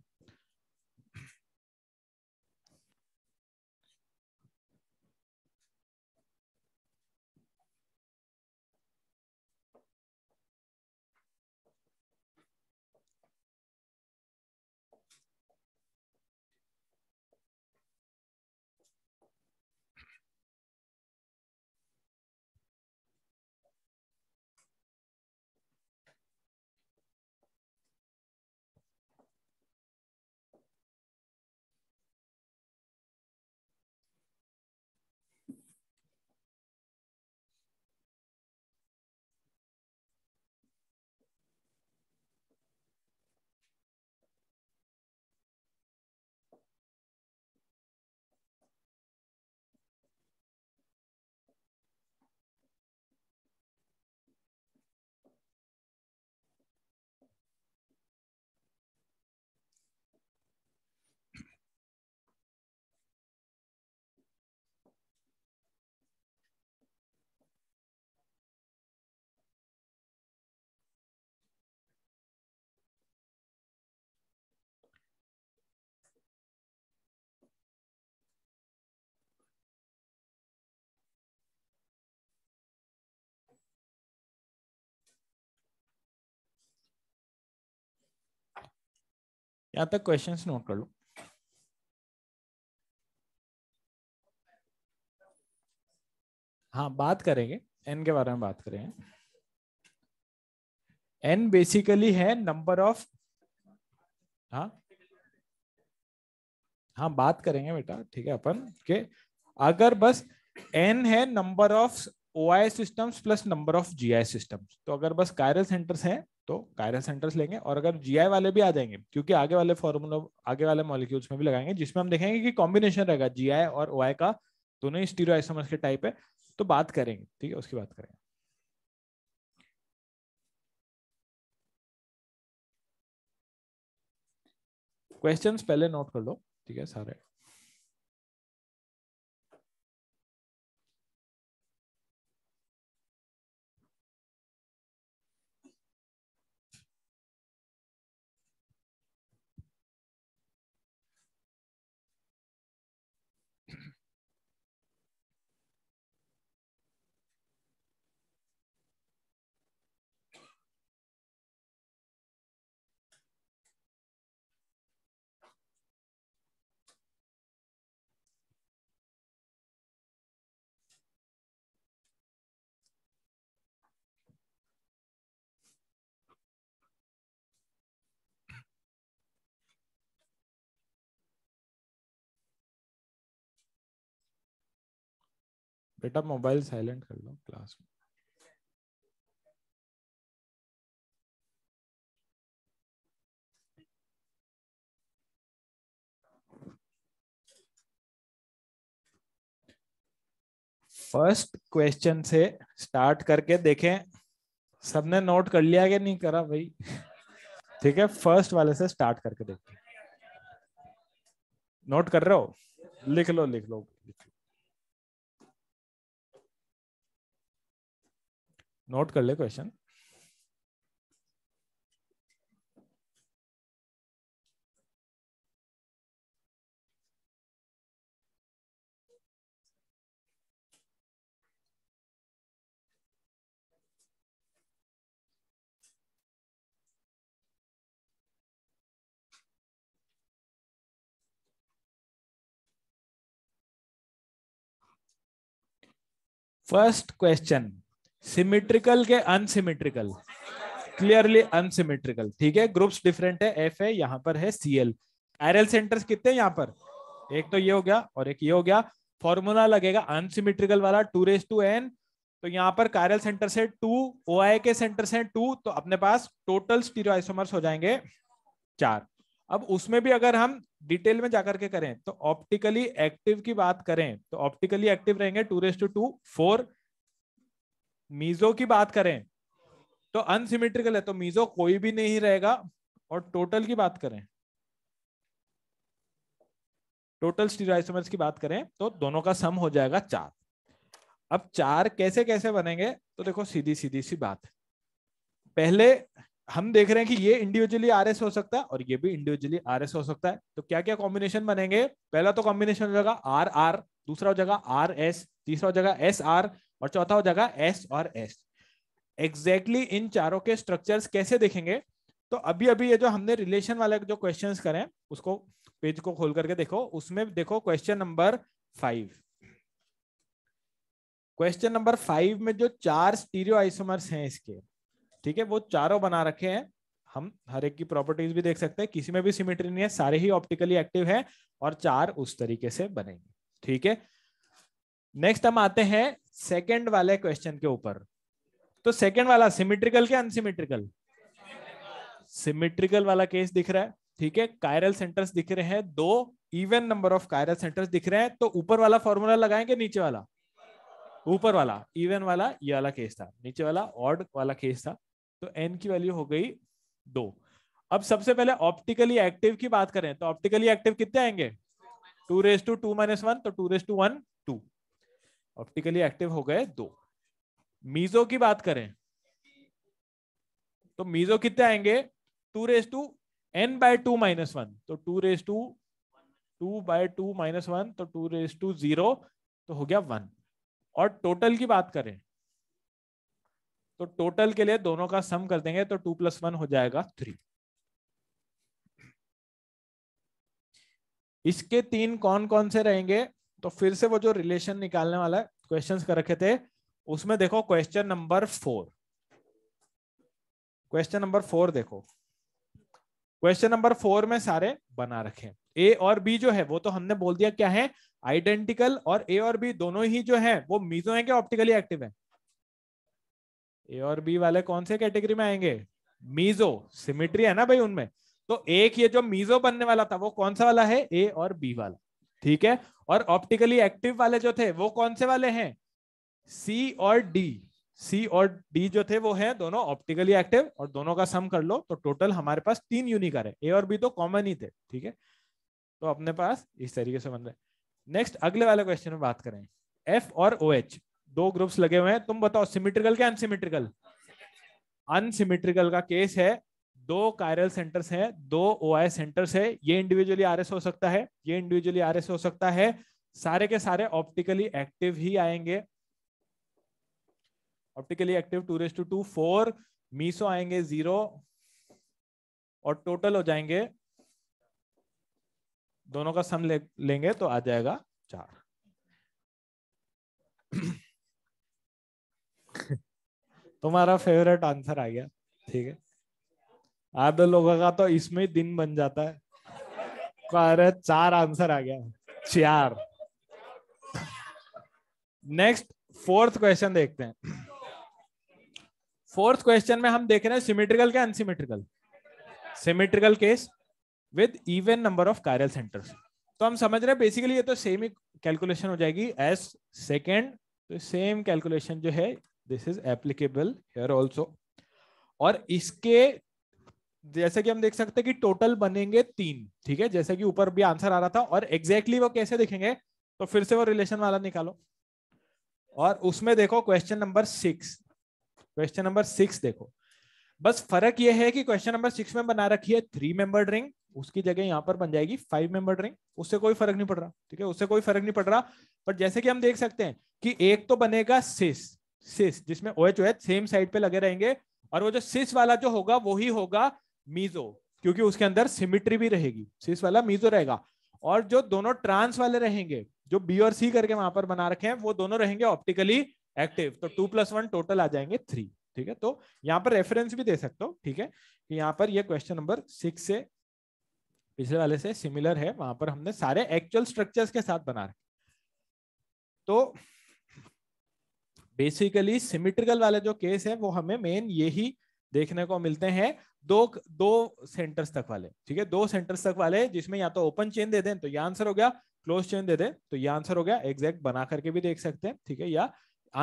यहां तक क्वेश्चंस नोट कर लो हाँ बात करेंगे एन के बारे में बात करेंगे एन बेसिकली है नंबर ऑफ हाँ हाँ बात करेंगे बेटा ठीक है अपन के अगर बस एन है number of O I systems plus number of G I systems तो अगर बस कायरल सेंटर्स हैं तो कायरन सेंटर्स लेंगे और अगर जीआई वाले भी आ जाएंगे क्योंकि आगे वाले फॉर्मूला आगे वाले मॉलिक्यूल्स में भी लगाएंगे जिसमें हम देखेंगे कि कॉम्बिनेशन रहेगा जीआई और ओआई का दोनों ही स्टीरो के टाइप है तो बात करेंगे ठीक है उसकी बात करेंगे क्वेश्चंस पहले नोट कर लो ठीक है सारे बेटा मोबाइल साइलेंट कर लो क्लास में फर्स्ट क्वेश्चन से स्टार्ट करके देखें सबने नोट कर लिया कि नहीं करा भाई ठीक है फर्स्ट वाले से स्टार्ट करके देखें नोट कर रहे हो लिख लो लिख लो नोट कर ले क्वेश्चन फर्स्ट क्वेश्चन सिमेट्रिकल के अनसिमेट्रिकल क्लियरली अनसिमेट्रिकल ठीक है ग्रुप्स डिफरेंट है एफ है यहां पर है सी एल आयरल सेंटर्स कितने यहां पर एक तो ये हो गया और एक ये हो गया फॉर्मूला लगेगा अनसिमेट्रिकल वाला टू रेस टू एन तो यहाँ पर कायरल सेंटर से टू ओ के सेंटर से टू तो अपने पास टोटल स्टीरियोसोमर्स हो जाएंगे चार अब उसमें भी अगर हम डिटेल में जाकर के करें तो ऑप्टिकली एक्टिव की बात करें तो ऑप्टिकली एक्टिव रहेंगे two raise to two four meso की बात करें तो अनसिमेट्रिकल है तो मीजो कोई भी नहीं रहेगा और टोटल की बात करें टोटल स्टीराइसोमर्स की बात करें तो दोनों का सम हो जाएगा चार अब चार कैसे कैसे बनेंगे तो देखो सीधी सीधी सी बात पहले हम देख रहे हैं कि ये इंडिविजुअली आरएस हो सकता है और ये भी इंडिविजुअली आरएस हो सकता है तो क्या क्या कॉम्बिनेशन बनेंगे पहला तो कॉम्बिनेशन हो जाएगा आर आर दूसरा हो जाएगा आर एस तीसरा हो जाएगा एस आर और चौथा हो जाएगा एस और एस एग्जैक्टली exactly इन चारों के स्ट्रक्चर कैसे देखेंगे तो अभी अभी ये जो हमने रिलेशन वाले जो क्वेश्चन करें उसको पेज को खोल करके देखो उसमें देखो question number five question number five में जो चार स्टीरियो आइसोमर्स हैं इसके ठीक है वो चारों बना रखे हैं हम हर एक की प्रॉपर्टीज भी देख सकते हैं किसी में भी सिमेट्री नहीं है सारे ही ऑप्टिकली एक्टिव है और चार उस तरीके से बनेंगे ठीक है नेक्स्ट हम आते हैं सेकंड वाले क्वेश्चन के ऊपर तो सेकंड वाला सिमेट्रिकल के अनसिमेट्रिकल सिमेट्रिकल वाला केस दिख रहा है ठीक है कायरल सेंटर्स दिख रहे हैं दो even number of chiral centres दिख रहे हैं तो ऊपर वाला फॉर्मूला लगाएंगे नीचे वाला ऊपर वाला इवन वाला ये वाला केस था नीचे वाला ऑड वाला केस था तो एन की वैल्यू हो गई दो अब सबसे पहले ऑप्टिकली एक्टिव की बात करें तो ऑप्टिकली एक्टिव कितने आएंगे two raise to two minus one तो two raise to one optically active हो गए दो मीजो की बात करें तो मीजो कितने आएंगे two raise to n by two minus one तो two raise to two by two minus one तो टू रेस टू जीरो तो हो गया वन और टोटल की बात करें तो टोटल के लिए दोनों का सम कर देंगे तो टू प्लस वन हो जाएगा थ्री इसके तीन कौन कौन से रहेंगे तो फिर से वो जो रिलेशन निकालने वाला क्वेश्चंस कर रखे थे उसमें देखो question number four question number four देखो क्वेश्चन नंबर फोर में सारे बना रखे ए और बी जो है वो तो हमने बोल दिया क्या है आइडेंटिकल और ए और बी दोनों ही जो है वो मीजो है क्या ऑप्टिकली एक्टिव है ए और बी वाले कौन से कैटेगरी में आएंगे मीजो सिमिट्री है ना भाई उनमें तो एक ये जो मीजो बनने वाला था वो कौन सा वाला है ए और बी वाला ठीक है और ऑप्टिकली एक्टिव वाले जो थे वो कौन से वाले हैं सी और डी सी और डी जो थे वो है दोनों ऑप्टिकली एक्टिव और दोनों का सम कर लो तो टोटल हमारे पास तीन यूनिकर है ए और बी तो कॉमन ही थे ठीक है तो अपने पास इस तरीके से बन रहे नेक्स्ट अगले वाले क्वेश्चन में बात करें एफ और ओ OH, दो ग्रुप्स लगे हुए हैं तुम बताओ सिमिट्रिकल के अनसिमेट्रिकल अनसिमिट्रिकल का केस है दो कायरल सेंटर्स हैं दो ओ सेंटर्स है ये इंडिविजुअली आर हो सकता है ये इंडिविजुअली आर हो सकता है सारे के सारे ऑप्टिकली एक्टिव ही आएंगे optically active two raise to two four meso आएंगे जीरो और टोटल हो जाएंगे दोनों का सम ले, लेंगे तो आ जाएगा चार तुम्हारा फेवरेट आंसर आ गया ठीक है आधे लोगों का तो इसमें दिन बन जाता है अरे चार आंसर आ गया चार नेक्स्ट फोर्थ क्वेश्चन देखते हैं फोर्थ क्वेश्चन में हम देख रहे हैं सिमेट्रिकल के unsymmetrical symmetrical case with even number of chiral centres तो हम समझ रहे हैं बेसिकली ये तो सेम ही कैलकुलेशन हो जाएगी एस सेकेंड तो सेम कैलकुलेशन जो है this is applicable here also और इसके जैसे कि हम देख सकते हैं कि टोटल बनेंगे तीन ठीक है जैसे कि ऊपर भी आंसर आ रहा था और एग्जैक्टली exactly वो कैसे दिखेंगे तो फिर से वो रिलेशन वाला निकालो और उसमें देखो question number six question number six देखो बस फर्क ये है कि क्वेश्चन नंबर सिक्स में बना रखी है थ्री मेंबर्ड रिंग उसकी जगह यहाँ पर बन जाएगी फाइव मेंबर्ड रिंग उससे कोई फर्क नहीं पड़ रहा ठीक है उससे कोई फर्क नहीं पड़ रहा बट जैसे कि हम देख सकते हैं कि एक तो बनेगा सिस सिस जिसमें O H O H same side पे लगे रहेंगे और वो जो सिस वाला जो होगा वो होगा मीजो क्योंकि उसके अंदर सिमिट्री भी रहेगी सिस वाला मीजो रहेगा और जो दोनों ट्रांस वाले रहेंगे जो बी और सी करके वहां पर बना रखे हैं वो दोनों रहेंगे ऑप्टिकली एक्टिव तो टू प्लस वन टोटल आ जाएंगे थ्री ठीक है तो यहाँ पर रेफरेंस भी दे सकते हो ठीक है कि यहाँ पर ये क्वेश्चन नंबर सिक्स से पिछले वाले से सिमिलर है वहां पर हमने सारे एक्चुअल स्ट्रक्चर्स के साथ बना रखे तो बेसिकली सिमिट्रिकल वाले जो केस है वो हमें मेन यही देखने को मिलते हैं दो दो सेंटर्स तक वाले ठीक है दो सेंटर्स तक वाले जिसमें या तो ओपन चेन दे दें तो ये आंसर हो गया क्लोज चेन दे दें तो ये आंसर हो गया एग्जैक्ट बना करके भी देख सकते हैं ठीक है या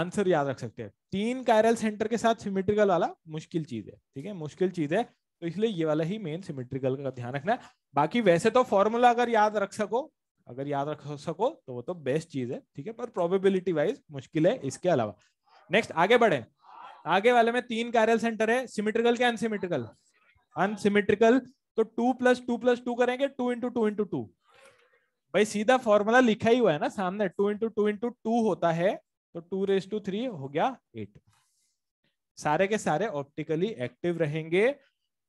आंसर याद रख सकते हैं तीन कायरल सेंटर के साथ सिमेट्रिकल वाला मुश्किल चीज है ठीक है मुश्किल चीज है तो इसलिए ये वाला ही मेन सिमेट्रिकल का ध्यान रखना बाकी वैसे तो फॉर्मूला अगर याद रख सको अगर याद रख सको तो वो तो बेस्ट चीज है ठीक है पर प्रोबेबिलिटी वाइज मुश्किल है इसके अलावा नेक्स्ट आगे बढ़े आगे वाले में तीन कैरल सेंटर है सिमेट्रिकल के अनसिमेट्रिकल अनसिमेट्रिकल तो two plus two plus two करेंगे two into two into two भाई सीधा फॉर्मूला लिखा ही हुआ है ना सामने two into two into two होता है तो टू रेस टू थ्री हो गया एट सारे के सारे ऑप्टिकली एक्टिव रहेंगे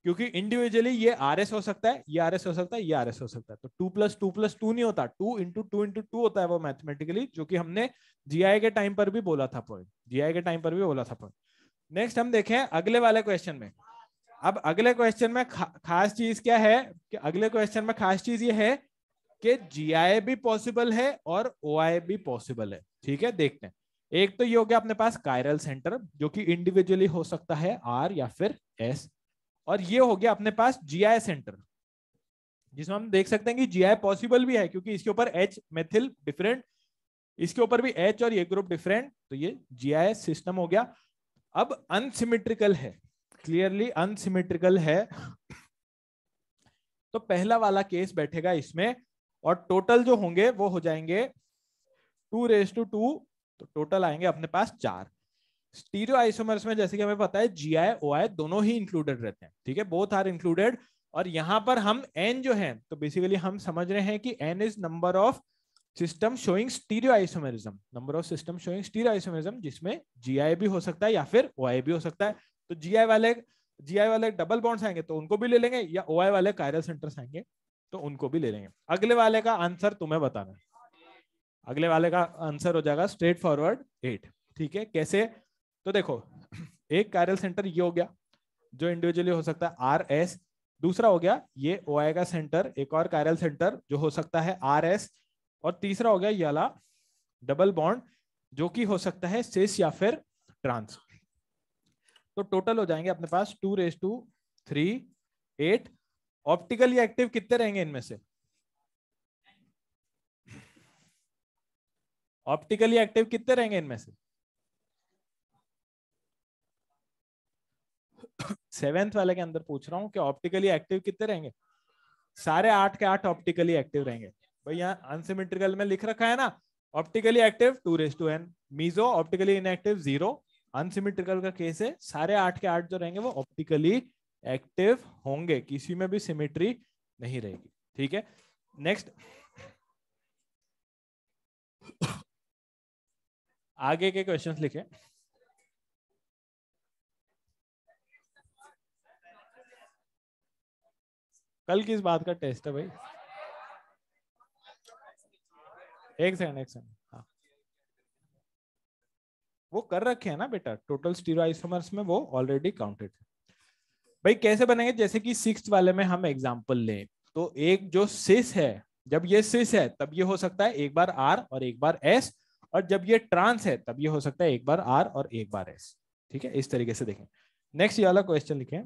क्योंकि इंडिविजुअली ये आर हो सकता है ये आर हो सकता है ये आर हो सकता है तो two plus two plus two नहीं होता two into two into two होता है वो मैथमेटिकली जो कि हमने जीआई के टाइम पर भी बोला था पॉइंट जीआई के टाइम पर भी बोला था पॉइंट नेक्स्ट हम देखें अगले वाले क्वेश्चन में अब अगले क्वेश्चन में खा, खास चीज क्या है कि अगले क्वेश्चन में खास चीज ये है कि आई भी पॉसिबल है और ओ भी पॉसिबल है ठीक है देखते हैं एक तो ये हो गया अपने पास कायरल सेंटर जो कि इंडिविजुअली हो सकता है आर या फिर एस और ये हो गया अपने पास आई सेंटर जिसमें हम देख सकते हैं कि आई पॉसिबल भी है क्योंकि इसके ऊपर एच मेथिल डिफरेंट इसके ऊपर भी एच और ये ग्रुप डिफरेंट तो ये जीआई सिस्टम हो गया अब अनसिमेट्रिकल है क्लियरली अनसिमेट्रिकल है तो पहला वाला केस बैठेगा इसमें और टोटल जो होंगे वो हो जाएंगे टू रेस टू टू तो टोटल आएंगे अपने पास चार स्टीरियो आइसोमर्स में जैसे कि हमें पता है जी आई ओ आई दोनों ही इंक्लूडेड रहते हैं ठीक है बोथ आर इंक्लूडेड और यहां पर हम एन जो है तो बेसिकली हम समझ रहे हैं कि n is number of system showing stereo isomerism number of system showing stereo isomerism जिसमें जीआई भी हो सकता है या फिर ओआई भी हो सकता है तो जीआई वाले जीआई वाले डबल बॉन्ड्स आएंगे तो उनको भी ले लेंगे या ओआई वाले कायरल सेंटर्स आएंगे तो उनको भी ले लेंगे अगले वाले का आंसर तुम्हें बताना अगले वाले का आंसर हो जाएगा स्ट्रेट फॉरवर्ड एट ठीक है कैसे तो देखो एक कायरल सेंटर ये हो गया जो इंडिविजुअली हो सकता है आर एस दूसरा हो गया ये ओ का सेंटर एक और कायरल सेंटर जो हो सकता है आर एस और तीसरा हो गया याला डबल बॉन्ड जो कि हो सकता है सेस या फिर ट्रांस तो टोटल हो जाएंगे अपने पास two raise to three eight optically active कितने रहेंगे इनमें से ऑप्टिकली एक्टिव कितने रहेंगे इनमें से सेवेंथ वाले के अंदर पूछ रहा हूं कि ऑप्टिकली एक्टिव कितने रहेंगे सारे आठ के आठ ऑप्टिकली एक्टिव रहेंगे भाई यहाँ अनसिमेट्रिकल में लिख रखा है ना optically active two raise to n meso optically inactive zero unsymmetrical का केस है सारे आठ के आठ जो रहेंगे वो ऑप्टिकली एक्टिव होंगे किसी में भी सिमेट्री नहीं रहेगी ठीक है नेक्स्ट आगे के क्वेश्चंस लिखे कल किस बात का टेस्ट है भाई एक सेकंड एक सेकंड हाँ वो कर रखे हैं ना बेटा टोटल स्टीरोमर्स में वो ऑलरेडी काउंटेड है भाई कैसे बनेंगे जैसे कि सिक्स वाले में हम एग्जाम्पल लें तो एक जो सिस है जब ये सिस है तब ये हो सकता है एक बार आर और एक बार एस और जब ये ट्रांस है तब ये हो सकता है एक बार आर और एक बार एस ठीक है इस तरीके से देखें नेक्स्ट ये वाला क्वेश्चन लिखें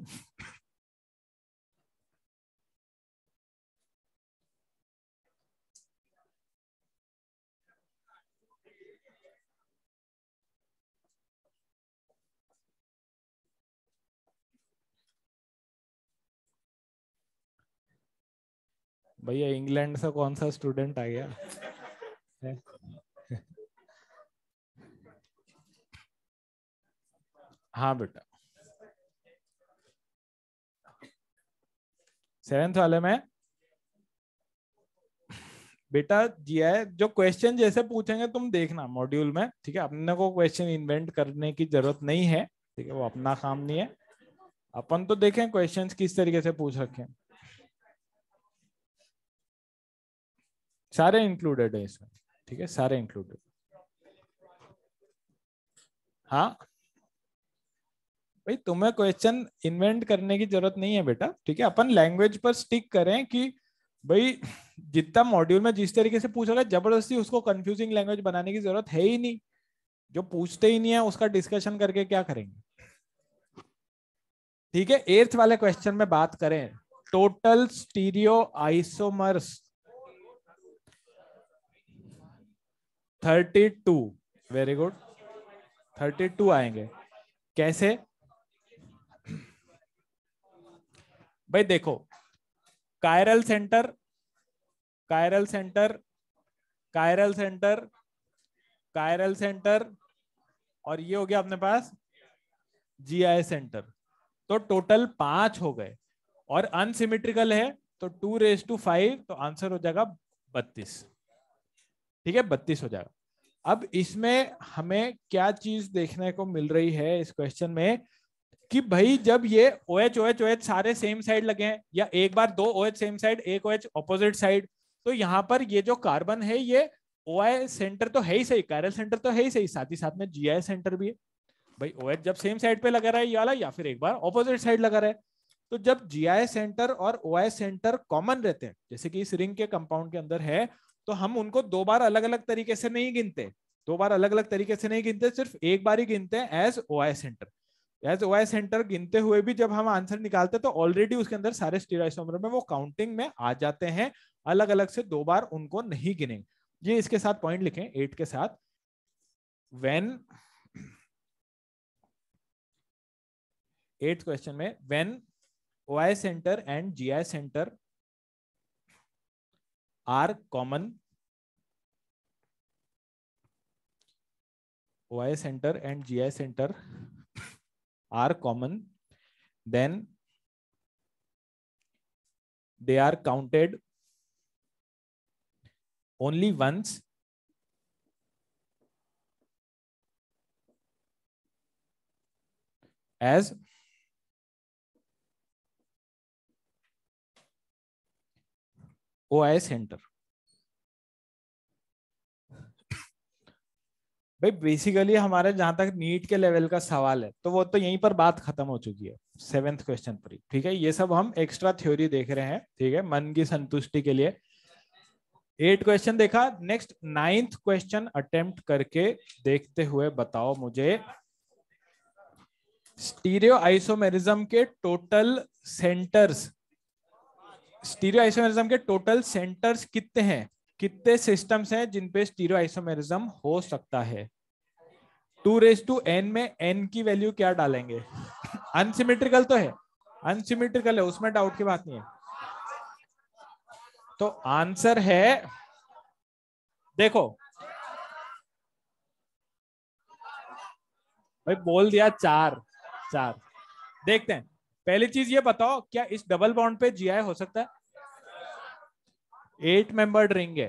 भैया इंग्लैंड से कौन सा स्टूडेंट आ गया हाँ बेटा सेवेंथ वाले में बेटा है जो क्वेश्चन जैसे पूछेंगे तुम देखना मॉड्यूल में ठीक है अपने को क्वेश्चन इन्वेंट करने की जरूरत नहीं है ठीक है वो अपना काम नहीं है अपन तो देखें क्वेश्चंस किस तरीके से पूछ रखे हैं सारे इंक्लूडेड है इसमें ठीक है सारे इंक्लूडेड हाँ भाई तुम्हें क्वेश्चन इन्वेंट करने की जरूरत नहीं है बेटा ठीक है अपन लैंग्वेज पर स्टिक करें कि भाई जितना मॉड्यूल में जिस तरीके से पूछा गया जबरदस्ती उसको कंफ्यूजिंग लैंग्वेज बनाने की जरूरत है ही नहीं जो पूछते ही नहीं है उसका डिस्कशन करके क्या करेंगे ठीक है एर्थ वाले क्वेश्चन में बात करें total stereo isomers thirty two very good thirty two आएंगे कैसे भाई देखो chiral centre chiral centre chiral centre chiral centre और ये हो गया अपने पास जीआई सेंटर तो टोटल पांच हो गए और अनसिमेट्रिकल है तो टू रेस टू फाइव तो आंसर हो जाएगा बत्तीस ठीक है बत्तीस हो जाएगा अब इसमें हमें क्या चीज देखने को मिल रही है इस क्वेश्चन में कि भाई जब ये O H O H O H same side साइड लगे हैं या एक बार दो ओ एच सेम साइड एक ओ एच ऑपोजिट साइड तो यहाँ पर ये जो कार्बन है ये ओ आई सेंटर तो है ही सही कैरल सेंटर तो है ही सही साथ ही साथ में जी आई सेंटर भी है भाई ओ जब सेम साइड पे लगा रहा है ये वाला या फिर एक बार ऑपोजिट साइड लगा रहा है तो जब जी सेंटर और ओ सेंटर कॉमन रहते हैं जैसे कि इस रिंग के कंपाउंड के अंदर है तो हम उनको दो बार अलग अलग तरीके से नहीं गिनते दो बार अलग अलग तरीके से नहीं गिनते सिर्फ एक बार ही गिनते हैं as O I centre as O I centre गिनते हुए भी जब हम आंसर निकालते हैं तो ऑलरेडी उसके अंदर सारे स्टीराइसोमर में वो काउंटिंग में आ जाते हैं अलग अलग से दो बार उनको नहीं गिनेंगे ये इसके साथ पॉइंट लिखें एट के साथ वेन एट क्वेश्चन में when O I centre and G I centre are common OI center and GI center are common, then they are counted only once as O centre भाई basically हमारे जहां तक NEET के level का सवाल है तो वो तो यहीं पर बात खत्म हो चुकी है सेवेंथ क्वेश्चन पर ही ठीक है ये सब हम एक्स्ट्रा थ्योरी देख रहे हैं ठीक है मन की संतुष्टि के लिए एट क्वेश्चन देखा नेक्स्ट नाइन्थ क्वेश्चन अटेम्प्ट करके देखते हुए बताओ मुझे स्टीरियो आइसोमेरिज्म के टोटल सेंटर्स स्टीरियो आइसोमेरिज्म के टोटल सेंटर्स कितने हैं कितने सिस्टम्स हैं जिन पे स्टीरियो आइसोमेरिज्म हो सकता है टू रेस टू एन में एन की वैल्यू क्या डालेंगे अनसिमेट्रिकल तो है अनसिमेट्रिकल है उसमें डाउट की बात नहीं है तो आंसर है देखो भाई बोल दिया चार चार देखते हैं पहली चीज ये बताओ क्या इस डबल बॉन्ड पे जीआई हो सकता है एट मेंबर्ड रिंग है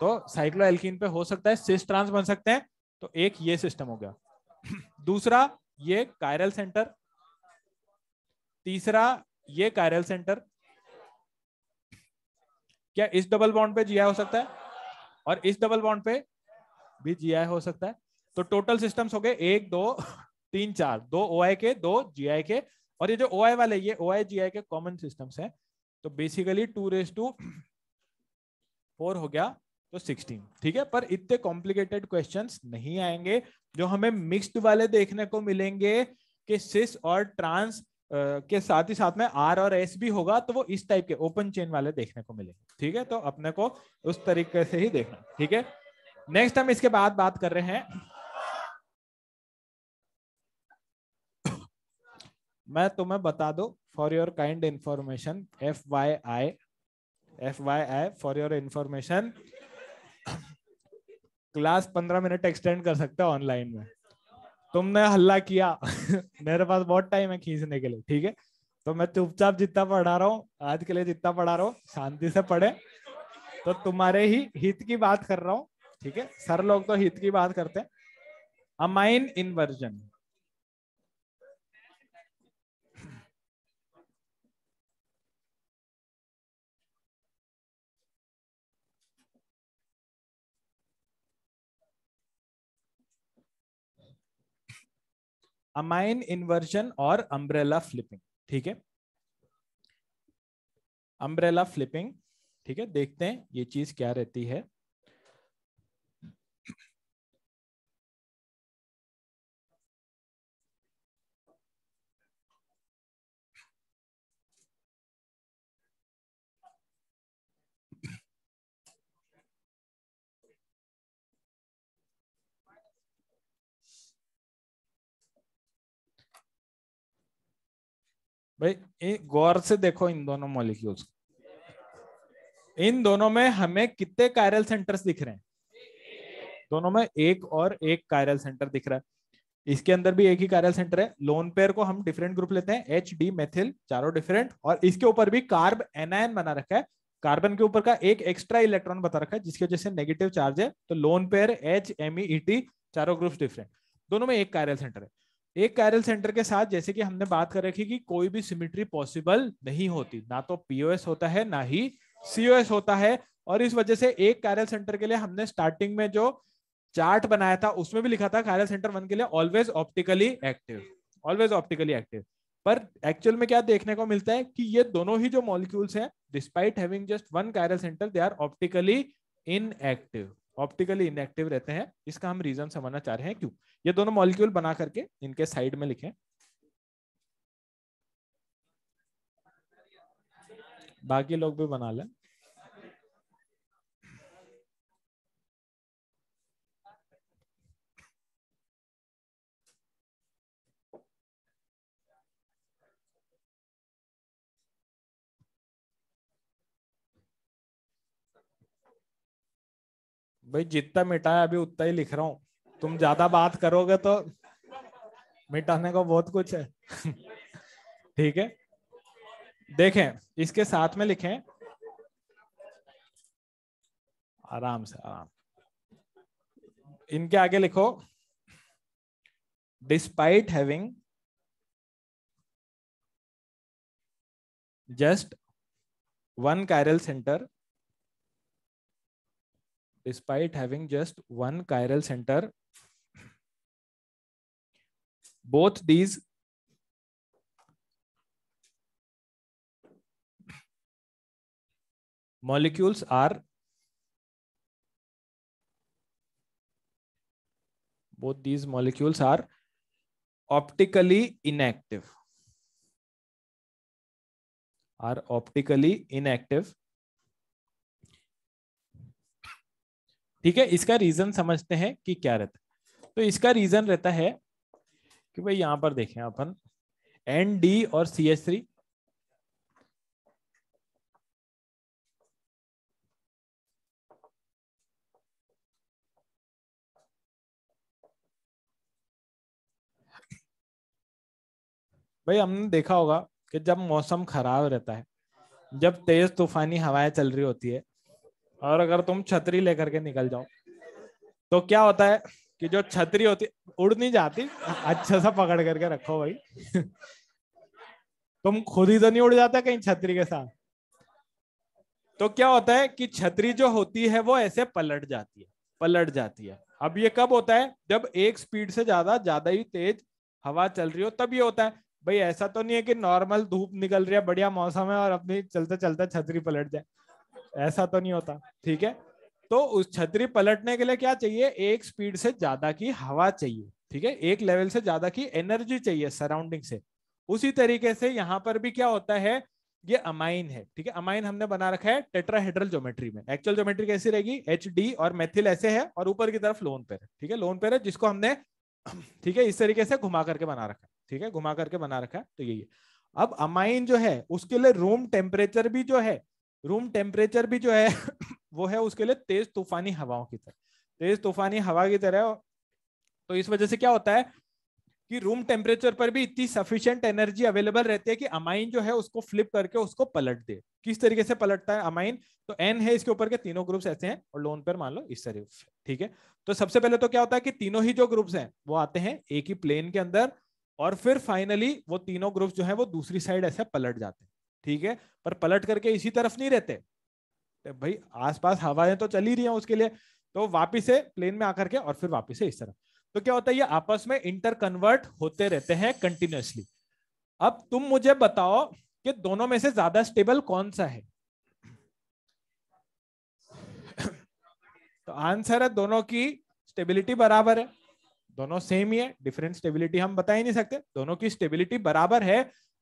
तो साइक्लो एल्किन पे हो सकता है सिस ट्रांस बन सकते हैं तो एक ये सिस्टम हो गया दूसरा ये कायरल सेंटर तीसरा ये कायरल सेंटर क्या इस डबल बॉन्ड पे जीआई हो सकता है और इस डबल बॉन्ड पे भी जीआई हो सकता है तो टोटल सिस्टम्स हो गए एक दो तीन चार दो ओ के दो जीआई के और ये जो ओ वाले ये ओ के कॉमन सिस्टम्स हैं तो basically two raise to four हो गया तो सिक्सटीन ठीक है पर इतने कॉम्प्लिकेटेड क्वेश्चन नहीं आएंगे जो हमें मिक्स्ड वाले देखने को मिलेंगे कि सिस और ट्रांस के साथ ही साथ में आर और एस भी होगा तो वो इस टाइप के ओपन चेन वाले देखने को मिलेंगे ठीक है तो अपने को उस तरीके से ही देखना ठीक है नेक्स्ट हम इसके बाद बात कर रहे हैं मैं तुम्हें बता दो for your kind information F Y I F Y I for your information class पंद्रह मिनट एक्सटेंड कर सकते हो ऑनलाइन में तुमने हल्ला किया मेरे पास बहुत टाइम है खींचने के लिए ठीक है तो मैं चुपचाप जितना पढ़ा रहा हूँ आज के लिए जितना पढ़ा रहा हूँ शांति से पढ़े तो तुम्हारे ही हित की बात कर रहा हूँ ठीक है सर लोग तो हित की बात करते हैं अमाइन इन्वर्जन अमाइन इन्वर्जन और अम्ब्रेला फ्लिपिंग ठीक है अम्ब्रेला फ्लिपिंग ठीक है देखते हैं ये चीज क्या रहती है भाई गौर से देखो इन दोनों मॉलिक्यूल्स इन दोनों में हमें कितने कायरल सेंटर्स दिख रहे हैं दोनों में एक और एक कायरल सेंटर दिख रहा है इसके अंदर भी एक ही कायरल सेंटर है लोन पेयर को हम डिफरेंट ग्रुप लेते हैं एच डी मेथिल चारों डिफरेंट और इसके ऊपर भी कार्ब एनायन बना रखा है कार्बन के ऊपर का एक एक्स्ट्रा इलेक्ट्रॉन बता रखा है जिसकी वजह से नेगेटिव चार्ज है तो lone pair H M E T चारों ग्रुप डिफरेंट दोनों में एक कायरल सेंटर है एक कैरल सेंटर के साथ जैसे कि हमने बात कर रखी कि कोई भी सिमिट्री पॉसिबल नहीं होती ना तो पीओएस होता है ना ही सीओएस होता है और इस वजह से एक कैरल सेंटर के लिए हमने स्टार्टिंग में जो चार्ट बनाया था उसमें भी लिखा था कैरल सेंटर वन के लिए always optically active always optically active पर एक्चुअल में क्या देखने को मिलता है कि ये दोनों ही जो मॉलिक्यूल्स हैं despite having just one chiral centre they are optically inactive optically inactive रहते हैं इसका हम रीजन समझना चाह रहे हैं क्यों ये दोनों मॉलिक्यूल बना करके इनके साइड में लिखें बाकी लोग भी बना लें भाई जितना मिटाया अभी उतना ही लिख रहा हूँ तुम ज्यादा बात करोगे तो मिटाने को बहुत कुछ है ठीक है देखें इसके साथ में लिखें आराम से आराम इनके आगे लिखो despite having just one chiral centre despite having just one chiral center. Both these molecules are both these molecules are optically inactive are optically inactive ठीक है इसका रीजन समझते हैं कि क्या रहता है तो इसका रीजन रहता है कि भाई यहां पर देखें अपन एन डी और सी एच थ्री भाई हमने देखा होगा कि जब मौसम खराब रहता है जब तेज तूफानी हवाएं चल रही होती है और अगर तुम छतरी लेकर के निकल जाओ तो क्या होता है कि जो छतरी होती उड़ नहीं जाती अच्छा सा पकड़ करके रखो भाई तुम खुद ही तो नहीं उड़ जाता कहीं छतरी के साथ तो क्या होता है कि छतरी जो होती है वो ऐसे पलट जाती है पलट जाती है अब ये कब होता है जब एक स्पीड से ज्यादा ज्यादा ही तेज हवा चल रही हो तब ये होता है भाई ऐसा तो नहीं है कि नॉर्मल धूप निकल रही है बढ़िया मौसम है और अपनी चलते चलते छतरी पलट जाए ऐसा तो नहीं होता ठीक है तो उस छतरी पलटने के लिए क्या चाहिए एक स्पीड से ज्यादा की हवा चाहिए ठीक है एक लेवल से ज्यादा की एनर्जी चाहिए सराउंडिंग से उसी तरीके से यहाँ पर भी क्या होता है ये अमाइन है ठीक है अमाइन हमने बना रखा है टेट्राहेड्रल ज्योमेट्री में एक्चुअल ज्योमेट्री कैसी रहेगी एच डी और मेथिल ऐसे है और ऊपर की तरफ लोन पेर ठीक है लोन पेर है जिसको हमने ठीक है इस तरीके से घुमा करके बना रखा है ठीक है घुमा करके बना रखा है तो यही है अब अमाइन जो है उसके लिए रूम टेम्परेचर भी जो है रूम टेम्परेचर भी जो है वो है उसके लिए तेज तूफानी हवाओं की तरह तेज तूफानी हवा की तरह तो इस वजह से क्या होता है कि रूम टेम्परेचर पर भी इतनी सफिशियंट एनर्जी अवेलेबल रहती है कि अमाइन जो है उसको फ्लिप करके उसको पलट दे किस तरीके से पलटता है अमाइन तो एन है इसके ऊपर के तीनों ग्रुप्स ऐसे हैं और लोन पर मान लो इस तरह ठीक है तो सबसे पहले तो क्या होता है कि तीनों ही जो ग्रुप्स हैं वो आते हैं एक ही प्लेन के अंदर और फिर फाइनली वो तीनों ग्रुप्स जो है वो दूसरी साइड ऐसे पलट जाते हैं ठीक है पर पलट करके इसी तरफ नहीं रहते तो भाई आसपास हवाएं तो चल ही रही हैं उसके लिए तो वापिस से प्लेन में आकर के और फिर वापिस से इस तरफ तो क्या होता है ये आपस में इंटर कन्वर्ट होते रहते हैं कंटिन्यूसली अब तुम मुझे बताओ कि दोनों में से ज्यादा स्टेबल कौन सा है तो आंसर है दोनों की स्टेबिलिटी बराबर है दोनों सेम ही है डिफरेंट स्टेबिलिटी हम बता ही नहीं सकते दोनों की स्टेबिलिटी बराबर है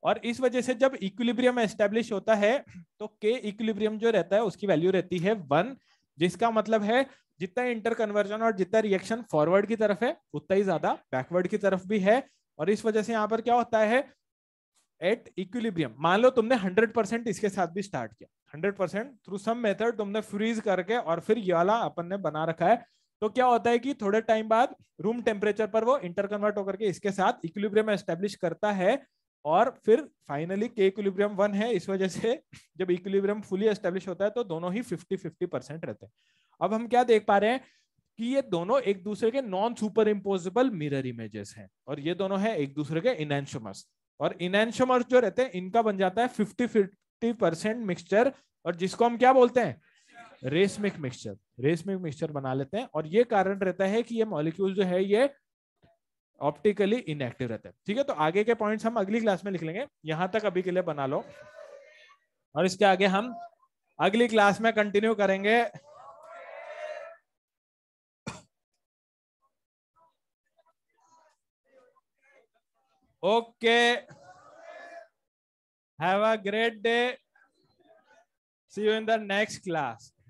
और इस वजह से जब इक्विलिब्रियम एस्टेब्लिश होता है तो के इक्विलिब्रियम जो रहता है उसकी वैल्यू रहती है वन जिसका मतलब है जितना इंटर कन्वर्जन और जितना रिएक्शन फॉरवर्ड की तरफ है उतना ही ज्यादा बैकवर्ड की तरफ भी है और इस वजह से यहाँ पर क्या होता है एट इक्विलिब्रियम मान लो तुमने 100% इसके साथ भी स्टार्ट किया 100% थ्रू सम मेथड तुमने फ्रीज करके और फिर ये वाला अपन ने बना रखा है तो क्या होता है कि थोड़े टाइम बाद रूम टेम्परेचर पर वो इंटर कन्वर्ट होकर के इसके साथ इक्विलिब्रियम एस्टेब्लिश करता है और फिर फाइनली के इक्विलिब्रियम वन है इस वजह से जब इक्विलिब्रियम फुली एस्टेब्लिश होता है तो दोनों ही फिफ्टी फिफ्टी परसेंट रहते हैं अब हम क्या देख पा रहे हैं कि ये दोनों एक दूसरे के non super superimposable mirror images हैं और ये दोनों है एक दूसरे के इनैंशोमर्स और इनैंशोमर्स जो रहते हैं इनका बन जाता है फिफ्टी फिफ्टी परसेंट मिक्सचर और जिसको हम क्या बोलते हैं रेसमिक मिक्सचर रेसमिक मिक्सचर बना लेते हैं और ये कारण रहता है कि ये मॉलिक्यूल जो है ये ऑप्टिकली इनएक्टिव रहते हैं ठीक है तो आगे के पॉइंट्स हम अगली क्लास में लिख लेंगे यहां तक अभी के लिए बना लो और इसके आगे हम अगली क्लास में कंटिन्यू करेंगे okay have a great day see you in the next class